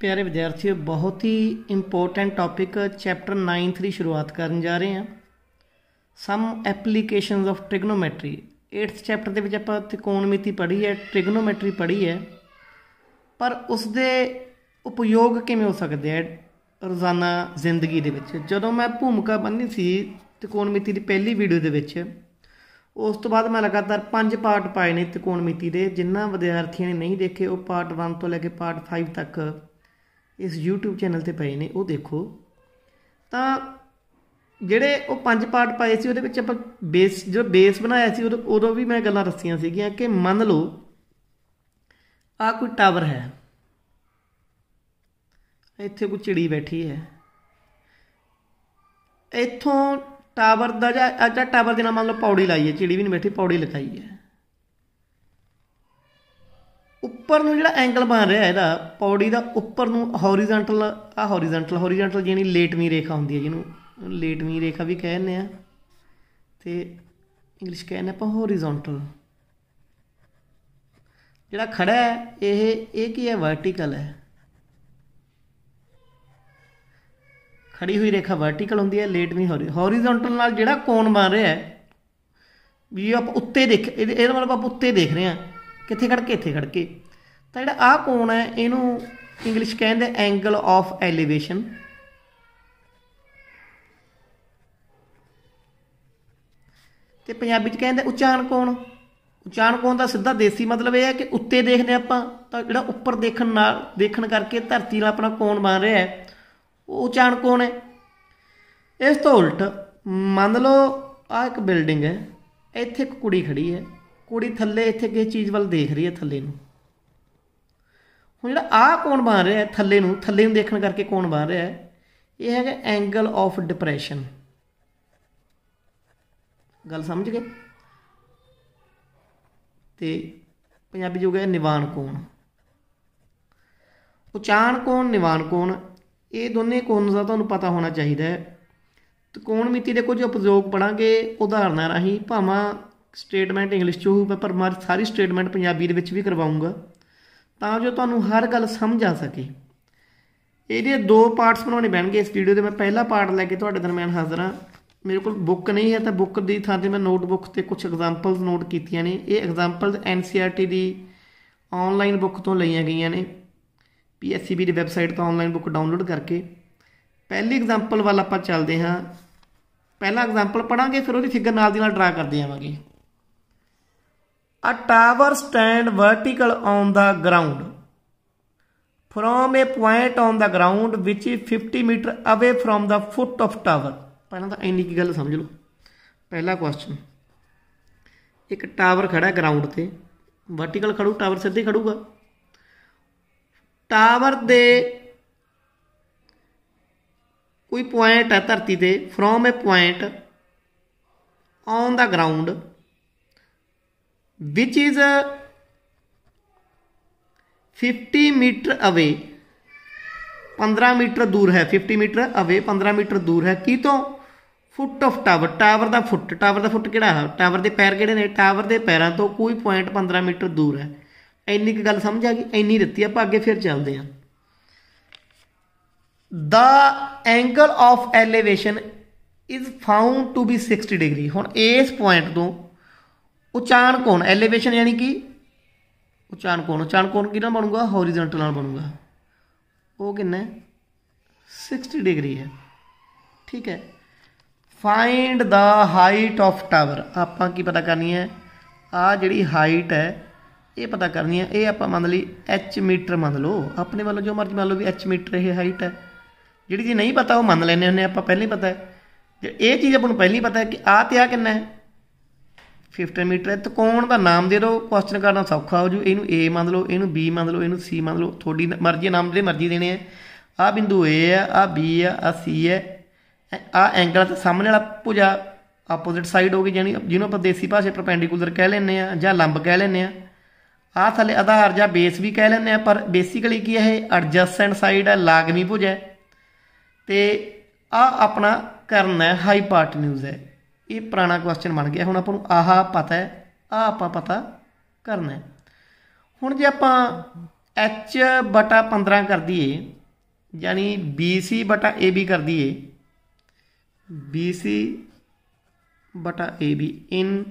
ਪਿਆਰੇ ਵਿਦਿਆਰਥੀਓ ਬਹੁਤ ਹੀ important topic chapter 9 3 ਸ਼ੁਰੂਆਤ ਕਰਨ ਜਾ ਰਹੇ ਹਾਂ some applications of trigonometry 8th chapter ਦੇ ਵਿੱਚ ਆਪਾਂ ਤ੍ਰਿਕੋਣਮਿਤੀ ਪੜ੍ਹੀ ਹੈ ਟ੍ਰਿਗਨੋਮੈਟਰੀ ਪੜ੍ਹੀ ਹੈ ਪਰ ਉਸ ਦੇ ਉਪਯੋਗ ਕਿਵੇਂ ਹੋ ਸਕਦੇ ਹੈ ਰੋਜ਼ਾਨਾ ਜ਼ਿੰਦਗੀ ਦੇ ਵਿੱਚ ਜਦੋਂ ਮੈਂ ਭੂਮਿਕਾ ਬੰਨੀ ਸੀ ਤ੍ਰਿਕੋਣਮਿਤੀ ਦੀ ਪਹਿਲੀ ਵੀਡੀਓ ਦੇ ਵਿੱਚ ਉਸ ਤੋਂ ਬਾਅਦ ਮੈਂ ਲਗਾਤਾਰ 5 ਪਾਰਟ ਪਾਏ ਨੇ ਤ੍ਰਿਕੋਣਮਿਤੀ ਦੇ ਜਿਨ੍ਹਾਂ ਵਿਦਿਆਰਥੀਆਂ ਨੇ ਨਹੀਂ ਦੇਖੇ ਉਹ ਪਾਰਟ 1 ਤੋਂ ਲੈ ਕੇ ਪਾਰਟ 5 ਤੱਕ ਇਸ YouTube ਚੈਨਲ ਤੇ ਪਏ ਨੇ ਉਹ ਦੇਖੋ ਤਾਂ ਜਿਹੜੇ ਉਹ ਪੰਜ ਪਾਰਟ ਪਾਏ ਸੀ ਉਹਦੇ ਵਿੱਚ ਆਪਾਂ ਬੇਸ ਜੋ ਬੇਸ ਬਣਾਇਆ ਸੀ ਉਦੋਂ ਵੀ ਮੈਂ ਗੱਲਾਂ ਰੱਸੀਆਂ ਸੀਗੀਆਂ ਕਿ ਮੰਨ ਲਓ ਆ ਕੋਈ ਟਾਵਰ ਹੈ ਇੱਥੇ ਕੋਈ ਚਿੜੀ ਬੈਠੀ ਹੈ ਇੱਥੋਂ ਟਾਵਰ ਦਾ ਜਾਂ ਟਾਵਰ ਦੇ ਨਾਲ ਮੰਨ ਲਓ ਪੌੜੀ ਲਾਈ ਹੈ ਚਿੜੀ ਵੀ ਨਹੀਂ ਬੈਠੀ ਪੌੜੀ ਲਗਾਈ ਹੈ ਉੱਪਰ ਨੂੰ ਜਿਹੜਾ ਐਂਗਲ ਬਣ ਰਿਹਾ ਇਹਦਾ ਪੌੜੀ ਦਾ ਉੱਪਰ ਨੂੰ ਹੌਰੀਜ਼ੌਂਟਲ ਆ ਹੌਰੀਜ਼ੌਂਟਲ ਹੌਰੀਜ਼ੌਂਟਲ ਜਿਹਨੀ ਲੇਟਵੀਂ ਰੇਖਾ ਹੁੰਦੀ ਹੈ ਜਿਹਨੂੰ ਲੇਟਵੀਂ ਰੇਖਾ ਵੀ ਕਹਿੰਦੇ ਆ ਤੇ ਇੰਗਲਿਸ਼ ਕਹਿੰਦੇ ਆਪਾਂ ਹੌਰੀਜ਼ੌਂਟਲ ਜਿਹੜਾ ਖੜਾ ਹੈ ਇਹ ਇਹ ਕੀ ਹੈ ਵਰਟੀਕਲ ਹੈ ਖੜੀ ਹੋਈ ਰੇਖਾ ਵਰਟੀਕਲ ਹੁੰਦੀ ਹੈ ਲੇਟਵੀਂ ਹੌਰੀਜ਼ੌਂਟਲ ਨਾਲ ਜਿਹੜਾ ਕੋਣ ਬਣ ਰਿਹਾ ਹੈ ਵੀ ਆਪ ਉੱਤੇ ਦੇਖ ਇਹਦਾ ਮਤਲਬ ਆਪ ਉੱਤੇ ਦੇਖ ਰਹੇ ਆ ਕਿੱਥੇ ਖੜ ਕੇ ਇੱਥੇ ਖੜ ਕੇ ਤਾਂ ਜਿਹੜਾ ਆਹ ਕੋਣ ਹੈ ਇਹਨੂੰ ਇੰਗਲਿਸ਼ ਕਹਿੰਦੇ ਐਂਗਲ ਆਫ ਐਲੀਵੇਸ਼ਨ ਤੇ ਪੰਜਾਬੀ ਚ ਕਹਿੰਦੇ ਉਚਾਨ ਕੋਣ ਉਚਾਨ ਕੋਣ ਦਾ ਸਿੱਧਾ ਦੇਸੀ ਮਤਲਬ ਇਹ ਹੈ ਕਿ ਉੱਤੇ ਦੇਖਦੇ ਆਪਾਂ ਤਾਂ ਜਿਹੜਾ ਉੱਪਰ ਦੇਖਣ ਨਾਲ ਦੇਖਣ ਕਰਕੇ ਧਰਤੀ ਨਾਲ ਆਪਣਾ ਕੋਣ ਬਣ ਰਿਹਾ ਹੈ ਉਹ ਉਚਾਨ ਕੋਣ ਹੈ ਇਸ ਤੋਂ ਉਲਟ ਮੰਨ ਲਓ ਆ ਇੱਕ ਬਿਲਡਿੰਗ ਹੈ ਇੱਥੇ ਇੱਕ ਕੁੜੀ ਖੜੀ ਹੈ ਕੁੜੀ ਥੱਲੇ ਇੱਥੇ ਕਿਸੇ ਚੀਜ਼ ਵੱਲ ਦੇਖ ਰਹੀ ਹੈ ਥੱਲੇ ਨੂੰ ਹੁਣ ਜਿਹੜਾ ਆਹ ਕੋਣ ਬਣ ਰਿਹਾ ਹੈ ਥੱਲੇ ਨੂੰ ਥੱਲੇ ਨੂੰ ਦੇਖਣ ਕਰਕੇ ਕੋਣ ਬਣ ਰਿਹਾ ਹੈ ਇਹ ਹੈਗਾ ਐਂਗਲ ਆਫ ਡਿਪਰੈਸ਼ਨ ਗੱਲ ਸਮਝ ਗਏ ਤੇ ਪੰਜਾਬੀ ਜੋ ਹੈ ਨਿਵਾਨ ਕੋਣ ਉਚਾਨ ਕੋਣ ਨਿਵਾਨ ਕੋਣ ਇਹ ਦੋਨੇ ਕੋਣ ਦਾ ਤੁਹਾਨੂੰ ਪਤਾ ਹੋਣਾ ਚਾਹੀਦਾ ਹੈ ਤੇ ਕੋਣ ਮਿਤੀ ਦੇ ਕੁਝ ਉਪਯੋਗ ਪੜਾਂਗੇ ਉਦਾਹਰਨਾਂ ਰਾਹੀਂ ਭਾਵਾਂ ਸਟੇਟਮੈਂਟ ਇੰਗਲਿਸ਼ ਚ ਹੋਊ ਪਰ ਮੈਂ ਸਾਰੀ ਸਟੇਟਮੈਂਟ ਪੰਜਾਬੀ ਦੇ ਵਿੱਚ ਵੀ ਕਰਵਾਉਂਗਾ ਤਾਂ ਜੋ ਤੁਹਾਨੂੰ ਹਰ ਗੱਲ ਸਮਝ ਆ ਸਕੇ ਇਹਦੇ ਦੋ ਪਾਰਟਸ ਬਣਾਉਣੇ ਬਣਗੇ ਇਸ ਵੀਡੀਓ ਦੇ ਮੈਂ ਪਹਿਲਾ ਪਾਰਟ ਲੈ ਕੇ ਤੁਹਾਡੇ ਦਰਮਿਆਨ ਹਾਜ਼ਰ ਹਾਂ ਮੇਰੇ ਕੋਲ ਬੁੱਕ ਨਹੀਂ ਹੈ ਤਾਂ ਬੁੱਕ ਦੀ ਥਾਂ ਤੇ ਮੈਂ ਨੋਟਬੁੱਕ ਤੇ ਕੁਝ ਐਗਜ਼ਾਮਪਲਸ ਨੋਟ ਕੀਤੀਆਂ ਨੇ ਇਹ ਐਗਜ਼ਾਮਪਲਸ ਐਨਸੀਆਰਟੀ e ਦੀ ਆਨਲਾਈਨ ਬੁੱਕ ਤੋਂ ਲਈਆਂ ਗਈਆਂ ਨੇ ਪੀਐਸਸੀਬੀ ਦੀ ਵੈਬਸਾਈਟ ਤੋਂ ਆਨਲਾਈਨ ਬੁੱਕ ਡਾਊਨਲੋਡ ਕਰਕੇ ਪਹਿਲੀ ਐਗਜ਼ਾਮਪਲ ਵੱਲ ਆਪਾਂ ਚੱਲਦੇ ਹਾਂ ਪਹਿਲਾ ਐਗਜ਼ਾਮਪਲ ਪੜਾਂਗੇ ਫਿਰ ਉਹਦੀ ਫਿਗਰ ਨਾਲ ਦੀ ਨਾਲ ਡਰਾ ਕਰਦੇ ਆਵਾਂਗੇ A tower stand vertical on the ground from a point on the ground which is 50 meter away from the foot of tower ਪਹਿਲਾਂ ਤਾਂ ਇੰਨੀ ਕੀ ਗੱਲ ਸਮਝ ਲਓ ਪਹਿਲਾ ਕੁਐਸਚਨ ਇੱਕ ਟਾਵਰ ਖੜਾ ਗਰਾਊਂਡ ਤੇ ਵਰਟੀਕਲ ਖੜੂ ਟਾਵਰ ਸਿੱਧੇ ਖੜੂਗਾ ਟਾਵਰ ਦੇ ਕੋਈ ਪੁਆਇੰਟ ਹੈ ਧਰਤੀ ਤੇ from a point on the ground which is uh, 50 meter away 15 metre ਦੂਰ ਹੈ 50 ਮੀਟਰ ਅਵੇ 15 ਮੀਟਰ ਦੂਰ ਹੈ ਕੀ ਤੋਂ ਫੁੱਟ ਆਫ ਟਾਵਰ ਟਾਵਰ ਦਾ ਫੁੱਟ ਟਾਵਰ ਦਾ ਫੁੱਟ ਕਿਹੜਾ ਹੈ ਟਾਵਰ ਦੇ ਪੈਰ ਕਿਹੜੇ ਨੇ ਟਾਵਰ ਦੇ ਪੈਰਾਂ ਤੋਂ ਕੋਈ ਪੁਆਇੰਟ 15 ਮੀਟਰ ਦੂਰ ਹੈ ਇੰਨੀ ਕੁ ਗੱਲ ਸਮਝ ਆ ਗਈ ਇੰਨੀ ਦਿੱਤੀ ਆਪਾਂ ਅੱਗੇ ਫਿਰ ਚੱਲਦੇ ਹਾਂ the angle of elevation is found to be 60 degree ਹੁਣ ਇਸ ਪੁਆਇੰਟ ਤੋਂ ਉਚਾਨ ਕੋਣ ਐਲੀਵੇਸ਼ਨ ਯਾਨੀ ਕਿ ਉਚਾਨ ਕੋਣ ਉਚਾਨ ਕੋਣ ਕਿਹਨਾਂ ਬਣੂਗਾ ਹੋਰੀਜ਼ੋਨਟਲ ਨਾਲ ਬਣੂਗਾ ਉਹ ਕਿੰਨਾ ਹੈ 60 ਡਿਗਰੀ ਹੈ ਠੀਕ ਹੈ find the height of tower ਆਪਾਂ ਕੀ ਪਤਾ ਕਰਨੀ ਹੈ ਆ ਜਿਹੜੀ ਹਾਈਟ ਹੈ ਇਹ ਪਤਾ ਕਰਨੀ ਹੈ ਇਹ ਆਪਾਂ ਮੰਨ ਲਈ h ਮੀਟਰ ਮੰਨ ਲਓ ਆਪਣੇ ਵੱਲੋਂ ਜੋ ਮਰਜ਼ੀ ਮੰਨ ਲਓ ਵੀ h ਮੀਟਰ ਇਹ ਹਾਈਟ ਹੈ ਜਿਹੜੀ ਜੀ ਨਹੀਂ ਪਤਾ ਉਹ ਮੰਨ ਲੈਨੇ ਹੁੰਨੇ ਆਪਾਂ ਪਹਿਲਾਂ ਹੀ ਪਤਾ ਹੈ ਇਹ ਚੀਜ਼ ਆਪਾਂ ਨੂੰ ਪਹਿਲਾਂ ਹੀ ਪਤਾ ਹੈ ਕਿ ਆ ਤੇ ਆ ਕਿੰਨਾ ਹੈ 50 ਮੀਟਰ ਹੈ ਤਕੋਣ ਦਾ ਨਾਮ ਦੇ ਦਿਓ ਕੁਐਸਚਨ ਕਰਨਾ ਸੌਖਾ ਹੋ ਜੂ ਇਹਨੂੰ A ਮੰਨ ਲਓ ਇਹਨੂੰ B ਮੰਨ ਲਓ ਇਹਨੂੰ C ਮੰਨ ਲਓ ਤੁਹਾਡੀ ਮਰਜ਼ੀ ਨਾਮ ਜਿਹੜੇ ਮਰਜ਼ੀ ਦੇਣੇ ਆ ਆ ਬਿੰਦੂ A ਆ ਆ B ਆ ਆ C ਹੈ ਆ ਐਂਗਲ ਤਾਂ ਸਾਹਮਣੇ ਵਾਲਾ ਭੁਜਾ ਆਪੋਜ਼ਿਟ ਸਾਈਡ ਹੋ ਗਈ ਜਾਨੀ ਜਿਹਨੂੰ ਆਪਾਂ ਦੇਸੀ ਭਾਸ਼ਾ ਪਰਪੈਂਡੀਕੂਲਰ ਕਹਿ ਲੈਂਦੇ ਆ ਜਾਂ ਲੰਬ ਕਹਿ ਲੈਂਦੇ ਆ ਆ ਥੱਲੇ ਆਧਾਰ ਜਾਂ ਬੇਸ ਵੀ ਕਹਿ ਲੈਂਦੇ ਆ ਪਰ ਬੇਸਿਕਲੀ ਕੀ ਹੈ ਇਹ ਐਡਜਸਟੈਂਟ ਸਾਈਡ ਹੈ ਲਾਗਮੀ ਭੁਜਾ ਤੇ ਆ ਆਪਣਾ ਕਰਨਾ ਹੈ ਹੈ ਇਹ ਪੁਰਾਣਾ ਕੁਐਸਚਨ ਬਣ ਗਿਆ ਹੁਣ ਆਪਾਂ ਨੂੰ ਆਹਾ ਪਤਾ ਹੈ ਆ ਆਪਾਂ ਪਤਾ ਕਰਨਾ ਹੈ ਹੁਣ ਜੇ ਆਪਾਂ h 15 ਕਰ ਦਈਏ ਯਾਨੀ BC AB ਕਰ ਦਈਏ BC AB in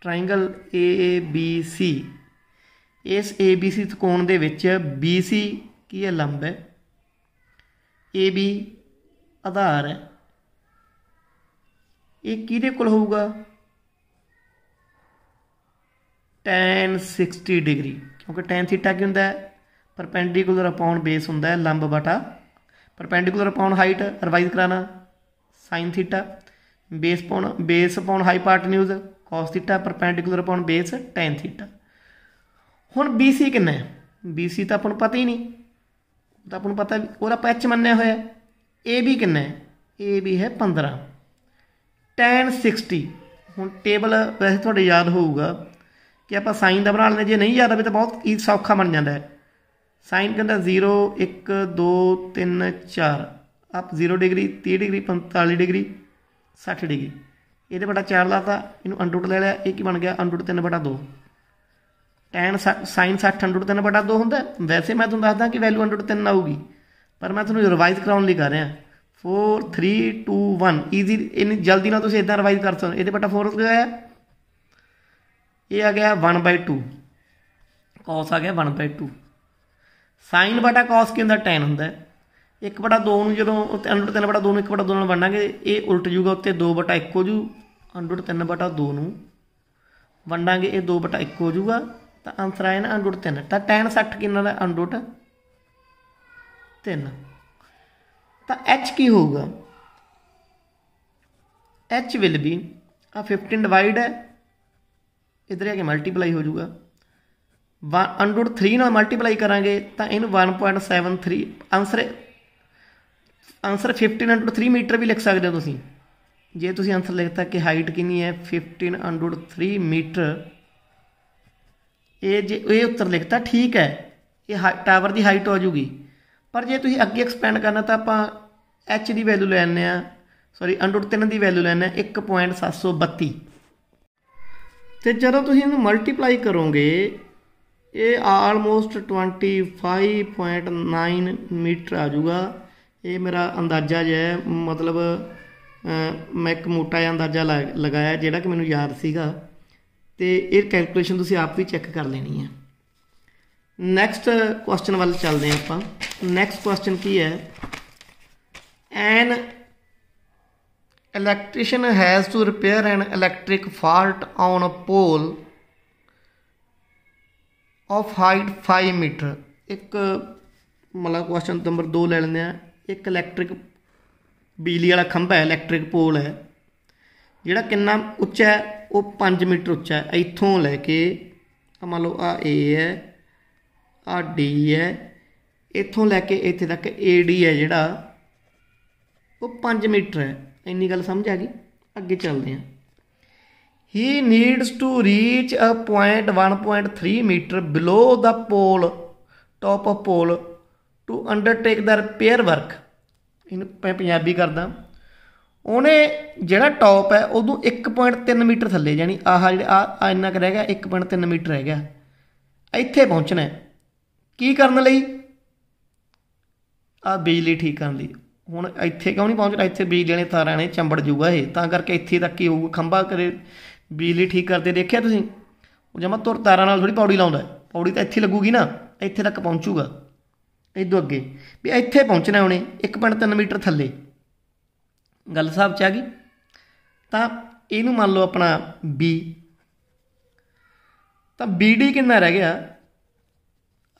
triangle ABC ਇਸ ABC ਤਕੋਣ ਦੇ ਵਿੱਚ BC ਕੀ ਹੈ ਲੰਬ ਹੈ AB ਆਧਾਰ ਹੈ ਇਹ ਕਿਹਦੇ ਕੋਲ ਹੋਊਗਾ tan 60 ਡਿਗਰੀ ਕਿਉਂਕਿ tan ਥੀਟਾ ਕੀ ਹੁੰਦਾ ਹੈ ਪਰਪੈਂਡੀਕੂਲਰ ਅਪਾਨ ਬੇਸ ਹੁੰਦਾ ਹੈ ਲੰਬ ਬਟਾ ਪਰਪੈਂਡੀਕੂਲਰ ਅਪਾਨ ਹਾਈਟ ਰਿਵਾਈਜ਼ ਕਰਾਣਾ sin theta base upon base upon hypotenuse cos theta perpendicular upon base tan theta ਹੁਣ BC ਕਿੰਨਾ ਹੈ BC ਤਾਂ ਆਪਾਂ ਨੂੰ ਪਤਾ ਹੀ ਨਹੀਂ ਤਾਂ ਆਪਾਂ ਨੂੰ ਪਤਾ ਉਹਦਾ ਪੈਚ ਮੰਨਿਆ ਹੋਇਆ AB ਕਿੰਨਾ ਹੈ AB ਹੈ 15 tan 60 ਹੁਣ ਟੇਬਲ ਵੈਸੇ ਤੁਹਾਡੇ ਯਾਦ ਹੋਊਗਾ ਕਿ ਆਪਾਂ ਸਾਈਨ ਦਾ ਬਣਾ ਲੈਂਦੇ ਜੇ ਨਹੀਂ ਯਾਦ ਆਵੇ ਤਾਂ ਬਹੁਤ ਹੀ ਸੌਖਾ ਬਣ ਜਾਂਦਾ ਹੈ ਸਾਈਨ ਕਹਿੰਦਾ 0 1 2 3 4 ਆਪ 0 ਡਿਗਰੀ 30 ਡਿਗਰੀ 45 ਡਿਗਰੀ 60 ਡਿਗਰੀ ਇਹਦੇ ਬਟਾ 4 ਲਾਤਾ ਇਹਨੂੰ ਅੰਡਰੂਟ ਲੈ ਲਿਆ ਇਹ ਕੀ ਬਣ ਗਿਆ ਅੰਡਰੂਟ 3 ਬਟਾ 2 tan sin 60 ਅੰਡਰੂਟ 3 ਬਟਾ 2 ਹੁੰਦਾ ਵੈਸੇ ਮੈਂ ਤੁਹਾਨੂੰ ਦੱਸਦਾ ਕਿ ਵੈਲਿਊ ਅੰਡਰੂਟ 3 ਆਊਗੀ ਪਰ ਮੈਂ ਤੁਹਾਨੂੰ ਰਿਵਾਈਜ਼ ਕਰਾਉਣ ਲਈ ਕਰ ਰਿਹਾ 4 3 2 1 ਈਜ਼ੀ ਇਹਨੂੰ ਜਲਦੀ ਨਾਲ ਤੁਸੀਂ ਇਦਾਂ ਰਿਵਾਈਜ਼ ਕਰ ਸਕਦੇ ਇਹਦੇ ਬਟਾ 4 ਆਇਆ ਇਹ ਆ ਗਿਆ 1/2 cos ਆ ਗਿਆ 1/2 sin ਬਟਾ cos ਕੀ ਹੁੰਦਾ tan ਹੁੰਦਾ 1/2 ਨੂੰ ਜਦੋਂ 3/2 ਨੂੰ 1/2 ਨਾਲ ਵੰਡਾਂਗੇ ਇਹ ਉਲਟ ਜੂਗਾ ਉੱਤੇ 2/1 ਹੋ ਜੂ 3/2 ਨੂੰ ਵੰਡਾਂਗੇ ਇਹ 2/1 ਹੋ ਜੂਗਾ ਤਾਂ ਆਨਸਰ ਆਇਆ ਨਾ 3 ਤਾਂ tan 60 ਕਿੰਨਾ ਦਾ 3 ਤਾਂ h ਕੀ ਹੋਊਗਾ h ਵਿਲ ਬੀ ਆ 15 ਡਿਵਾਈਡ ਹੈ ਇਧਰ ਆ ਕੇ ਮਲਟੀਪਲਾਈ ਹੋ ਜਾਊਗਾ 1/3 ਨਾਲ ਮਲਟੀਪਲਾਈ ਕਰਾਂਗੇ ਤਾਂ ਇਹਨੂੰ 1.73 ਆਨਸਰ ਆਨਸਰ 15/3 ਮੀਟਰ ਵੀ ਲਿਖ ਸਕਦੇ ਹੋ ਤੁਸੀਂ ਜੇ ਤੁਸੀਂ ਆਨਸਰ ਲਿਖਤਾ ਕਿ ਹਾਈਟ ਕਿੰਨੀ ਹੈ 15/3 ਮੀਟਰ ਇਹ ਜੇ ਇਹ ਉੱਤਰ ਲਿਖਤਾ ਠੀਕ ਹੈ ਇਹ ਟਾਵਰ ਦੀ ਹਾਈਟ ਹੋ ਜਾਊਗੀ ਪਰ ਜੇ ਤੁਸੀਂ ਅੱਗੇ ਐਕਸਪੈਂਡ ਕਰਨਾ ਤਾਂ ਆਪਾਂ h ਦੀ ਵੈਲਿਊ ਲੈ ਲੈਂਦੇ ਆ ਸੌਰੀ ਅੰਡਰ 3 ਦੀ ਵੈਲਿਊ ਲੈਂਦੇ ਆ 1.732 ਤੇ ਜਦੋਂ ਤੁਸੀਂ ਇਹਨੂੰ ਮਲਟੀਪਲਾਈ ਕਰੋਗੇ ਇਹ ਆਲਮੋਸਟ 25.9 ਮੀਟਰ ਆ ਜਾਊਗਾ ਇਹ ਮੇਰਾ ਅੰਦਾਜ਼ਾ ਜ ਹੈ ਮਤਲਬ ਮੈਂ ਇੱਕ ਮੋਟਾ ਜਿਹਾ ਅੰਦਾਜ਼ਾ ਲਗਾਇਆ ਜਿਹੜਾ ਕਿ ਮੈਨੂੰ ਯਾਦ ਸੀਗਾ ਤੇ ਇਹ ਕੈਲਕੂਲੇਸ਼ਨ ਤੁਸੀਂ ਆਪ ਵੀ ਚੈੱਕ ਕਰ ਲੈਣੀ ਹੈ ਨੈਕਸਟ ਕੁਐਸਚਨ ਵੱਲ ਚੱਲਦੇ ਆਪਾਂ ਨੈਕਸਟ ਕੁਐਸਚਨ ਕੀ ਹੈ an electrician has to repair an electric fault on a pole of height 5 metre ਇੱਕ ਮਤਲਬ ਕੁਐਸਚਨ ਨੰਬਰ 2 ਲੈ ਲੈਂਦੇ ਆ ਇੱਕ ਇਲੈਕਟ੍ਰਿਕ ਬਿਜਲੀ ਵਾਲਾ ਖੰਭਾ ਹੈ ਇਲੈਕਟ੍ਰਿਕ ਪੋਲ ਹੈ ਜਿਹੜਾ ਕਿੰਨਾ ਉੱਚਾ ਹੈ ਉਹ 5 ਮੀਟਰ ਉੱਚਾ ਹੈ ਇੱਥੋਂ ਲੈ ਕੇ ਮੰਨ ਲਓ ਆ A ਹੈ ਆ D ਹੈ ਇੱਥੋਂ ਲੈ ਕੇ ਇੱਥੇ ਤੱਕ AD ਹੈ ਜਿਹੜਾ ਉਹ 5 ਮੀਟਰ ਹੈ ਇੰਨੀ ਗੱਲ ਸਮਝ ਆ ਗਈ ਅੱਗੇ ਚੱਲਦੇ ਹਾਂ he needs to reach a point 1.3 metre below the pole top of pole to undertake the repair work ਇਹਨੂੰ ਪੰਜਾਬੀ ਕਰਦਾ ਉਹਨੇ ਜਿਹੜਾ ਟੌਪ ਹੈ ਉਦੋਂ 1.3 ਮੀਟਰ ਥੱਲੇ ਜਾਨੀ ਆਹ ਜਿਹੜਾ ਆ ਇੰਨਾ ਕਰ ਰਹਿ ਗਿਆ 1.3 ਮੀਟਰ ਰਹਿ ਗਿਆ ਇੱਥੇ ਪਹੁੰਚਣਾ ਕੀ ਕਰਨ ਲਈ ਆ ਬਿਜਲੀ ਠੀਕ ਕਰਨ ਲਈ ਹੁਣ ਇੱਥੇ ਕਿਉਂ ਨਹੀਂ ਪਹੁੰਚਦਾ ਇੱਥੇ ਬਿਜਲੀ ਵਾਲੇ ਤਾਰਾਂ ਨੇ ਚੰਬੜ ਜੂਗਾ ਇਹ ਤਾਂ ਕਰਕੇ ਇੱਥੇ ਤੱਕ ਹੀ ਹੋਊਗਾ ਖੰਭਾ ਕਰੇ ਬਿਜਲੀ ਠੀਕ ਕਰਦੇ ਦੇਖਿਆ ਤੁਸੀਂ ਉਹ ਜਮਾ ਤੁਰ ਤਾਰਾਂ ਨਾਲ ਥੋੜੀ ਪੌੜੀ ਲਾਉਂਦਾ ਪੌੜੀ ਤਾਂ ਇੱਥੇ ਲੱਗੂਗੀ ਨਾ ਇੱਥੇ ਤੱਕ ਪਹੁੰਚੂਗਾ ਇਦੋਂ ਅੱਗੇ ਵੀ ਇੱਥੇ ਪਹੁੰਚਣਾ ਉਹਨੇ 1.3 ਮੀਟਰ ਥੱਲੇ ਗੱਲ ਸਾਹਿਬ ਚ ਆ ਗਈ ਤਾਂ ਇਹਨੂੰ ਮੰਨ ਲਓ ਆਪਣਾ B ਤਾਂ BD ਕਿੰਨਾ ਰਹਿ ਗਿਆ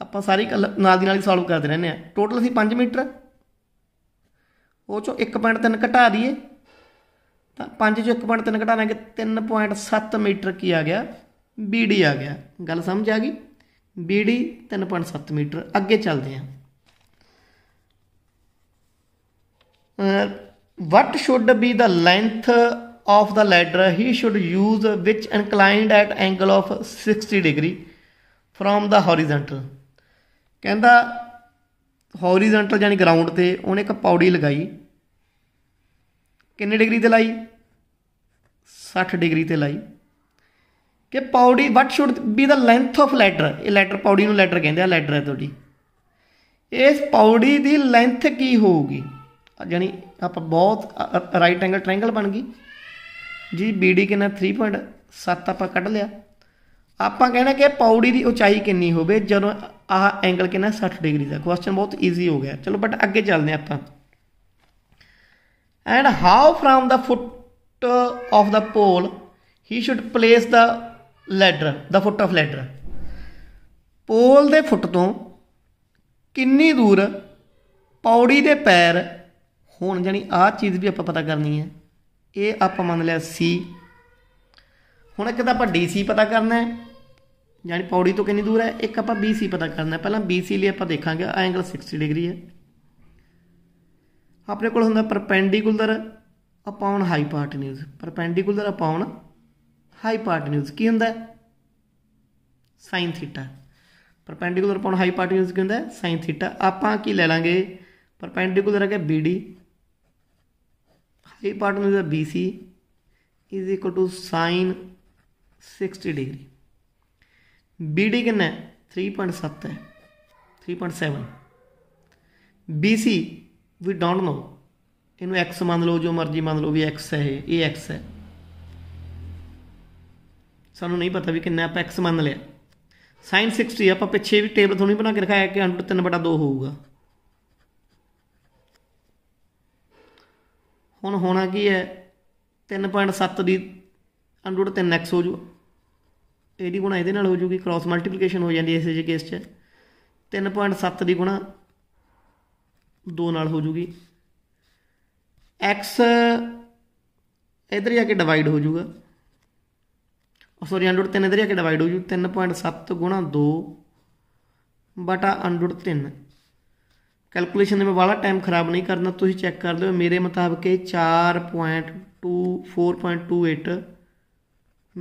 ਆਪਾਂ ਸਾਰੀ ਗੱਲ ਨਾਲ ਦੀ ਨਾਲ ਹੀ ਸੋਲਵ ਕਰਦੇ ਰਹਿੰਦੇ ਆ ਟੋਟਲ ਸੀ 5 ਮੀਟਰ ਉਹ ਚੋਂ 1.3 ਘਟਾ ਦਈਏ ਤਾਂ 5 ਚੋਂ 1.3 ਘਟਾ ਲਾਂਗੇ 3.7 ਮੀਟਰ ਕੀ ਆ ਗਿਆ BD ਆ ਗਿਆ ਗੱਲ ਸਮਝ ਆ ਗਈ BD 3.7 ਮੀਟਰ ਅੱਗੇ ਚੱਲਦੇ ਆ what should be the length of the ladder he should use which inclined at angle of 60 degree from the horizontal ਕਹਿੰਦਾ ਹੌਰੀਜ਼ੌਂਟਲ ਯਾਨੀ ਗਰਾਊਂਡ ਤੇ ਉਹਨੇ ਇੱਕ ਪੌੜੀ ਲਗਾਈ ਕਿੰਨੇ ਡਿਗਰੀ ਤੇ ਲਾਈ 60 ਡਿਗਰੀ ਤੇ ਲਾਈ ਕਿ ਪੌੜੀ what should be the length of ladder ਇਹ ਲੈਡਰ ਪੌੜੀ ਨੂੰ ਲੈਡਰ ਕਹਿੰਦੇ ਆ ਲੈਡਰ ਹੈ ਤੁਹਾਡੀ ਇਸ ਪੌੜੀ ਦੀ ਲੈਂਥ ਕੀ ਹੋਊਗੀ ਯਾਨੀ ਆਪਾਂ ਬਹੁਤ ਰਾਈਟ ਐਂਗਲ ਟ੍ਰਾਇੰਗਲ ਬਣ ਗਈ ਜੀ BD ਕਿੰਨਾ 3.7 ਆਪਾਂ ਕੱਢ ਲਿਆ ਆਪਾਂ ਕਹਿਣਾ ਕਿ ਪੌੜੀ ਦੀ ਉਚਾਈ ਕਿੰਨੀ ਹੋਵੇ ਜਦੋਂ ਆਹ ਐਂਗਲ ਕਿੰਨਾ 60 ਡਿਗਰੀ ਦਾ ਕੁਐਸਚਨ ਬਹੁਤ ਈਜ਼ੀ ਹੋ ਗਿਆ ਚਲੋ ਬਟ ਅੱਗੇ ਚੱਲਦੇ ਆਪਾਂ and how far the foot of the pole he should place the ladder the foot of ladder pole ਦੇ ਫੁੱਟ ਤੋਂ ਕਿੰਨੀ ਦੂਰ ਪੌੜੀ ਦੇ ਪੈਰ ਹੋਣ ਜਾਨੀ ਆਹ ਚੀਜ਼ ਵੀ ਆਪਾਂ ਪਤਾ ਕਰਨੀ ਹੈ ਇਹ ਆਪਾਂ ਮੰਨ ਲਿਆ ਸੀ ਹੁਣ ਇੱਕ ਤਾਂ ਆਪਾਂ ਡੀਸੀ ਪਤਾ ਕਰਨਾ ਹੈ ਯਾਨੀ ਪੌੜੀ ਤੋਂ ਕਿੰਨੀ ਦੂਰ ਹੈ ਇੱਕ ਆਪਾਂ BC ਪਤਾ ਕਰਨਾ ਪਹਿਲਾਂ BC ਲਈ ਆਪਾਂ ਦੇਖਾਂਗੇ ਐਂਗਲ 60 ਡਿਗਰੀ ਹੈ ਆਪਣੇ ਕੋਲ ਹੁੰਦਾ perpendicular upon ਹਾਈਪੋਟਨਿਊਸ perpendicular upon hypotenuse ਕੀ ਹੁੰਦਾ sine theta perpendicular upon hypotenuse ਕੀ ਹੁੰਦਾ ਸਾਈਨ ਥੀਟਾ ਆਪਾਂ ਕੀ ਲੈ ਲਾਂਗੇ ਪਰਪੈਂਡੀਕੂਲਰ ਹੈਗਾ BD ਹਾਈਪੋਟਨਿਊਸ ਹੈ BC is equal to sine 60 degree BD ਕਿੰਨਾ ਹੈ 3.7 ਹੈ 3.7 BC ਵੀ ਡੋਨਟ ਨੋ ਇਹਨੂੰ x ਮੰਨ ਲਓ ਜੋ ਮਰਜ਼ੀ ਮੰਨ ਲਓ ਵੀ x ਹੈ ਇਹ ਇਹ x ਹੈ ਸਾਨੂੰ ਨਹੀਂ ਪਤਾ ਵੀ ਕਿੰਨਾ ਆਪਾਂ x ਮੰਨ ਲਿਆ sin 60 ਆਪਾਂ ਪਿੱਛੇ ਵੀ ਟੇਬਲ ਤੁਹਾਨੂੰ ਬਣਾ ਕੇ ਰਖਾਇਆ ਕਿ 103/2 ਹੋਊਗਾ ਹੁਣ ਹੋਣਾ ਕੀ ਹੈ 3.7 ਦੀ 103x ਹੋ ਜੂਗਾ ਇਹਦੀ ਗੁਣਾ ਇਹਦੇ ਨਾਲ ਹੋ ਜੂਗੀ ਕ੍ਰਾਸ ਮਲਟੀਪਲੀਕੇਸ਼ਨ ਹੋ ਜਾਂਦੀ ਐਸੇ ਜੇ ਕੇਸ 'ਚ 3.7 ਦੀ ਗੁਣਾ 2 ਨਾਲ ਹੋ ਜੂਗੀ x ਇਧਰ ਜਾ ਕੇ ਡਿਵਾਈਡ ਹੋ ਜੂਗਾ ਸੋਰੀ ਅੰਡਰ 3 ਇਧਰ ਜਾ ਕੇ ਡਿਵਾਈਡ ਹੋ ਜੂ 3.7 ਗੁਣਾ 2 ਬਟਾ ਅੰਡਰ 3 ਕੈਲਕੂਲੇਸ਼ਨ ਦੇ ਮੈਂ ਬਾਲਾ ਟਾਈਮ ਖਰਾਬ ਨਹੀਂ ਕਰਨਾ ਤੁਸੀਂ ਚੈੱਕ ਕਰ ਲਿਓ ਮੇਰੇ ਮੁਤਾਬਕ ਇਹ 4.2 4.28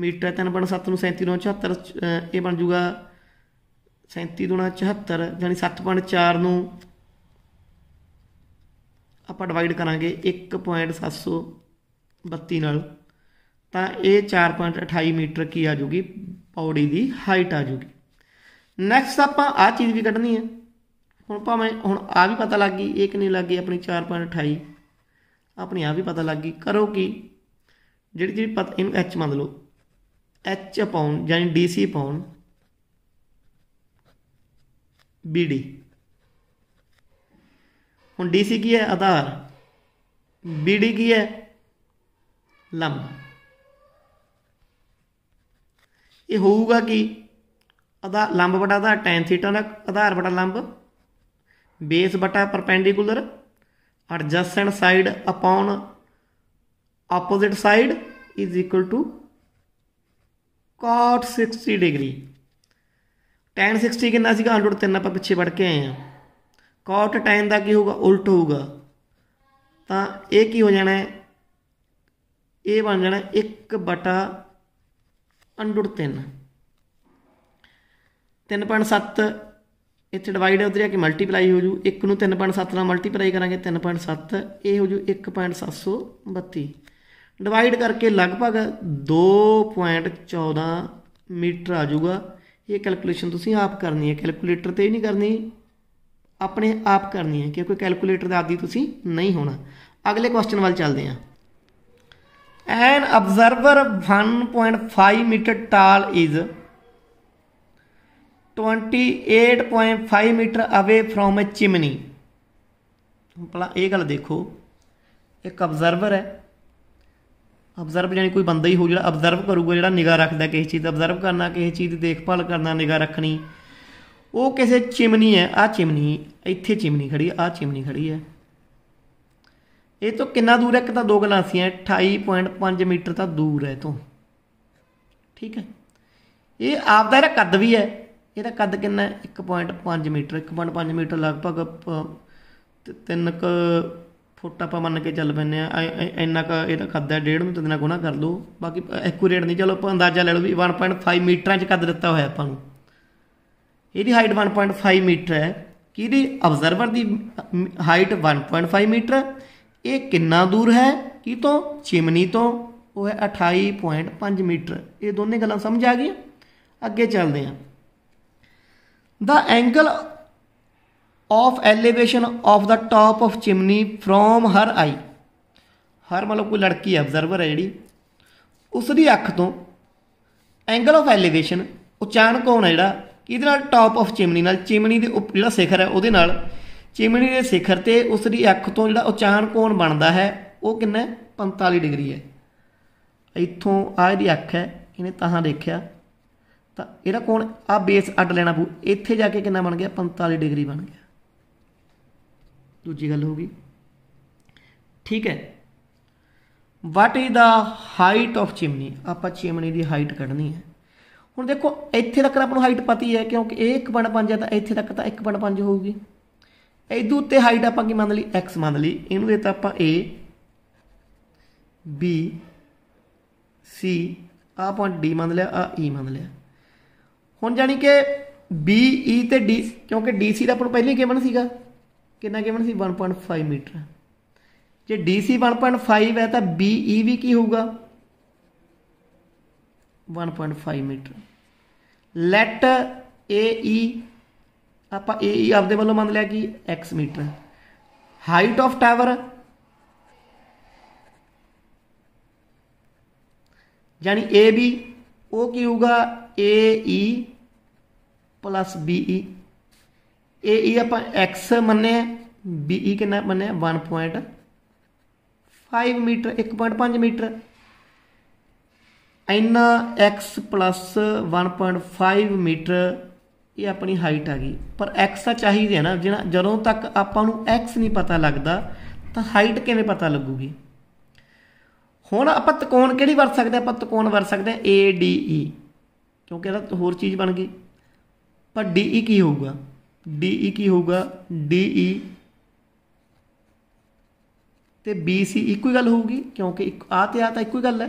ਮੀਟਰ 3.7 ਨੂੰ 37 ਨੂੰ 74 ਇਹ ਬਣ ਜਾਊਗਾ 37 ਦੁਣਾ 74 ਯਾਨੀ 7.4 ਨੂੰ ਆਪਾਂ ਡਿਵਾਈਡ ਕਰਾਂਗੇ 1.732 ਨਾਲ ਤਾਂ ਇਹ 4.28 ਮੀਟਰ ਕੀ ਆ ਜੂਗੀ ਪੌੜੀ ਦੀ ਹਾਈਟ ਆ ਜੂਗੀ ਨੈਕਸਟ ਆਪਾਂ ਆ ਚੀਜ਼ ਵੀ ਕੱਢਣੀ ਹੈ ਹੁਣ ਭਾਵੇਂ ਹੁਣ ਆ ਵੀ ਪਤਾ ਲੱਗ ਗਈ ਇਹ ਕਿੰਨੀ ਲੱਗ ਗਈ ਆਪਣੀ 4.28 ਆਪਣੀ ਆ ਵੀ ਪਤਾ ਲੱਗ ਗਈ ਕਰੋ ਕੀ ਜਿਹੜੀ ਜਿਹੜੀ ਪਤ ਇਹਨੂੰ ਐਚ ਮੰਨ ਲਓ ਐਚ ਅਪਾਉਨ ਯਾਨੀ ਡੀਸੀ ਅਪਾਉਨ ਬੀਡੀ ਹੁਣ ਡੀਸੀ ਕੀ ਹੈ ਆਧਾਰ ਬੀਡੀ ਕੀ ਹੈ ਲੰਬ ਇਹ ਹੋਊਗਾ ਕਿ ਆਧਾਰ ਲੰਬ ਵਟਾ ਦਾ ਟੈਨ ਥੀਟਾ ਦਾ ਆਧਾਰ ਵਟਾ ਲੰਬ ਬੇਸ ਵਟਾ perpendicular adjacent side upon opposite side is equal to cot 60 degree tan 60 ਕਿੰਨਾ ਸੀਗਾ 103 ਆਪਾਂ ਪਿੱਛੇ ਵੜ ਕੇ ਆਏ ਆ cot tan ਦਾ ਕੀ ਹੋਊਗਾ ਉਲਟ ਹੋਊਗਾ ਤਾਂ ਇਹ ਕੀ ਹੋ ਜਾਣਾ ਹੈ ਇਹ ਬਣ ਜਾਣਾ 1 ਬਟਾ 103 3.7 ਇੱਥੇ ਡਿਵਾਈਡ ਹੈ ਉਧਰ ਆ ਕੇ ਮਲਟੀਪਲਾਈ ਹੋ ਜੂ 1 ਨੂੰ 3.7 ਨਾਲ ਮਲਟੀਪਲਾਈ ਕਰਾਂਗੇ 3.7 ਇਹ ਹੋ ਜੂ 1.732 ਡਿਵਾਈਡ ਕਰਕੇ ਲਗਭਗ 2.14 ਮੀਟਰ ਆ ਜਾਊਗਾ ਇਹ ਕੈਲਕੂਲੇਸ਼ਨ ਤੁਸੀਂ ਆਪ ਕਰਨੀ ਹੈ ਕੈਲਕੂਲੇਟਰ ਤੇ ਨਹੀਂ ਕਰਨੀ ਆਪਣੇ ਆਪ ਕਰਨੀ ਹੈ ਕਿਉਂਕਿ ਕੈਲਕੂਲੇਟਰ ਦਾ ਆਦੀ ਤੁਸੀਂ ਨਹੀਂ ਹੋਣਾ ਅਗਲੇ ਕੁਐਸਚਨ ਵੱਲ ਚੱਲਦੇ ਹਾਂ an observer 1.5 metre tall is 28.5 metre away from a chimney ਭਲਾ ਇਹ ਗੱਲ ਦੇਖੋ ਇੱਕ ਅਬਜ਼ਰਵਰ ਹੈ ਅਬਜ਼ਰਵ ਜਾਨੀ ਕੋਈ ਬੰਦਾ ਹੀ ਹੋ ਜਿਹੜਾ ਅਬਜ਼ਰਵ ਕਰੂਗਾ ਜਿਹੜਾ ਨਿਗਾਹ ਰੱਖਦਾ ਕਿਸੇ ਚੀਜ਼ ਦਾ ਅਬਜ਼ਰਵ ਕਰਨਾ ਕਿਸੇ ਚੀਜ਼ ਦੀ ਦੇਖਭਾਲ ਕਰਨਾ ਨਿਗਾਹ ਰੱਖਣੀ ਉਹ ਕਿਸੇ ਚਿਮਨੀ ਹੈ ਆ ਚਿਮਨੀ ਇੱਥੇ ਚਿਮਨੀ ਖੜੀ ਆ ਚਿਮਨੀ ਖੜੀ ਹੈ ਇਹ ਤੋਂ ਕਿੰਨਾ ਦੂਰ ਹੈ ਇੱਕ ਤਾਂ ਦੋ ਗਲਾਸੀਆਂ 28.5 ਮੀਟਰ ਤਾਂ ਦੂਰ ਹੈ ਇਹ ਤੋਂ ਠੀਕ ਹੈ ਇਹ ਆਪ ਦਾ ਇਹਦਾ ਕੱਦ ਵੀ ਹੈ ਇਹਦਾ ਕੱਦ ਕਿੰਨਾ 1.5 ਮੀਟਰ 1.5 ਮੀਟਰ ਲਗਭਗ 3 ਫੁੱਟ ਆਪਾਂ ਮੰਨ ਕੇ ਚੱਲ ਪੈਨੇ ਆ ਇੰਨਾ ਕ ਇਹਦਾ ਕੱਦ ਹੈ ਡੇਢ ਮੀਟਰ ਦੇ ਨਾਲ ਗੁਣਾ ਕਰ ਲਓ ਬਾਕੀ ਐਕੂਰੇਟ ਨਹੀਂ ਚਲੋ ਆਪਾਂ ਅੰਦਾਜ਼ਾ ਲੈ ਲਓ ਵੀ 1.5 ਮੀਟਰਾਂ 'ਚ ਕੱਦ ਦਿੱਤਾ ਹੋਇਆ ਆਪਾਂ ਨੂੰ ਇਹਦੀ ਹਾਈਟ 1.5 ਮੀਟਰ ਹੈ ਕਿਹਦੀ ਅਬਜ਼ਰਵਰ ਦੀ ਹਾਈਟ 1.5 ਮੀਟਰ ਇਹ ਕਿੰਨਾ ਦੂਰ ਹੈ ਕੀ ਤੋਂ ਚਿਮਨੀ ਤੋਂ ਉਹ ਹੈ 28.5 ਮੀਟਰ ਇਹ ਦੋਨੇ ਗੱਲਾਂ ਸਮਝ ਆ ਗਈਆਂ ਅੱਗੇ ਚੱਲਦੇ ਆਂ the angle of elevation of the top of chimney from her eye her ਮਤਲਬ ਕੋਈ ਲੜਕੀ ਹੈ ਅਬਜ਼ਰਵਰ ਹੈ ਜਿਹੜੀ ਉਸ ਦੀ ਅੱਖ ਤੋਂ ਐਂਗਲ ਆਫ ਐਲੀਵੇਸ਼ਨ ਉਚਾਨ ਕੋਣ ਹੈ ਜਿਹੜਾ ਕਿਹਦੇ ਨਾਲ ਟਾਪ ਆਫ ਚਿਮਨੀ ਨਾਲ ਚਿਮਨੀ ਦੇ ਉੱਪਰ ਜਿਹੜਾ ਸਿਖਰ ਹੈ ਉਹਦੇ ਨਾਲ ਚਿਮਨੀ ਦੇ ਸਿਖਰ ਤੇ ਉਸ ਦੀ ਅੱਖ ਤੋਂ ਜਿਹੜਾ ਉਚਾਨ ਕੋਣ ਬਣਦਾ ਹੈ ਉਹ ਕਿੰਨਾ ਹੈ 45 ਡਿਗਰੀ ਹੈ ਇੱਥੋਂ ਆ ਇਹਦੀ ਅੱਖ ਹੈ ਇਹਨੇ ਤਾਂ ਦੇਖਿਆ ਤਾਂ ਇਹਦਾ ਕੋਣ ਆ ਬੇਸ ਅੱਡ ਲੈਣਾ ਪਊ ਇੱਥੇ ਜਾ ਕੇ ਕਿੰਨਾ ਬਣ ਗਿਆ 45 ਡਿਗਰੀ ਬਣ ਗਿਆ ਦੂਜੀ ਗੱਲ ਹੋ ਗਈ ਠੀਕ ਹੈ what is the height of chimney ਆਪਾਂ ਚਿਮਨੀ ਦੀ ਹਾਈਟ ਕੱਢਣੀ ਹੈ ਹੁਣ ਦੇਖੋ ਇੱਥੇ ਤੱਕ ਆਪਾਂ ਨੂੰ ਹਾਈਟ ਪਤੀ ਹੈ ਕਿਉਂਕਿ ਇਹ 1.5 ਹੈ ਤਾਂ ਇੱਥੇ ਤੱਕ ਤਾਂ 1.5 ਹੋਊਗੀ ਇਹਦੇ ਉੱਤੇ ਹਾਈਟ ਆਪਾਂ ਕੀ ਮੰਨ ਲਈ x ਮੰਨ ਲਈ ਇਹਨੂੰ ਇਹ ਤਾਂ ਆਪਾਂ a b c ਆ ਪੁਆਇੰਟ d ਮੰਨ ਲਿਆ ਆ e ਮੰਨ ਲਿਆ ਹੁਣ ਜਾਨੀ ਕਿ b e ਤੇ d ਕਿਉਂਕਿ dc ਦਾ ਆਪਾਂ ਨੂੰ ਪਹਿਲਾਂ ਹੀ ਗਿਵਨ ਸੀਗਾ ਕਿੰਨਾ ਗਿਵਨ ਸੀ 1.5 ਮੀਟਰ ਜੇ DC 1.5 ਹੈ ਤਾਂ BE ਵੀ ਕੀ ਹੋਊਗਾ 1.5 ਮੀਟਰ ਲੈਟ AE ਆਪਾਂ AE ਆਪਦੇ ਵੱਲੋਂ ਮੰਨ ਲਿਆ ਕਿ x metre height of tower ਯਾਨੀ AB ਉਹ ਕੀ ਹੋਊਗਾ AE BE ਇਹ ਇਹ ਆਪਾਂ x ਮੰਨਿਆ BE ਕਿੰਨਾ ਮੰਨੇ 1.5 ਮੀਟਰ 1.5 ਮੀਟਰ ਇੰਨਾ x 1.5 ਮੀਟਰ ਇਹ ਆਪਣੀ ਹਾਈਟ ਆ ਗਈ ਪਰ x ਤਾਂ ਚਾਹੀਦੀ ਹੈ ਨਾ ਜਿਹੜਾ ਜਦੋਂ ਤੱਕ ਆਪਾਂ ਨੂੰ x ਨਹੀਂ ਪਤਾ ਲੱਗਦਾ ਤਾਂ ਹਾਈਟ ਕਿਵੇਂ ਪਤਾ ਲੱਗੂਗੀ ਹੁਣ ਆਪਾਂ ਤਕੋਣ ਕਿਹੜੀ ਵਰਤ ਸਕਦੇ ਆਪਾਂ ਤਕੋਣ ਵਰਤ ਸਕਦੇ ਆ ADE ਕਿਉਂਕਿ ਇਹਦਾ ਹੋਰ ਚੀਜ਼ ਬਣ ਗਈ ਪਰ DE ਕੀ ਹੋਊਗਾ DE ਕੀ ਹੋਊਗਾ DE ਤੇ BC ਇੱਕੋ ਹੀ ਗੱਲ ਹੋਊਗੀ ਕਿਉਂਕਿ ਆ ਤੇ ਆ ਤਾਂ ਇੱਕੋ ਹੀ ਗੱਲ ਹੈ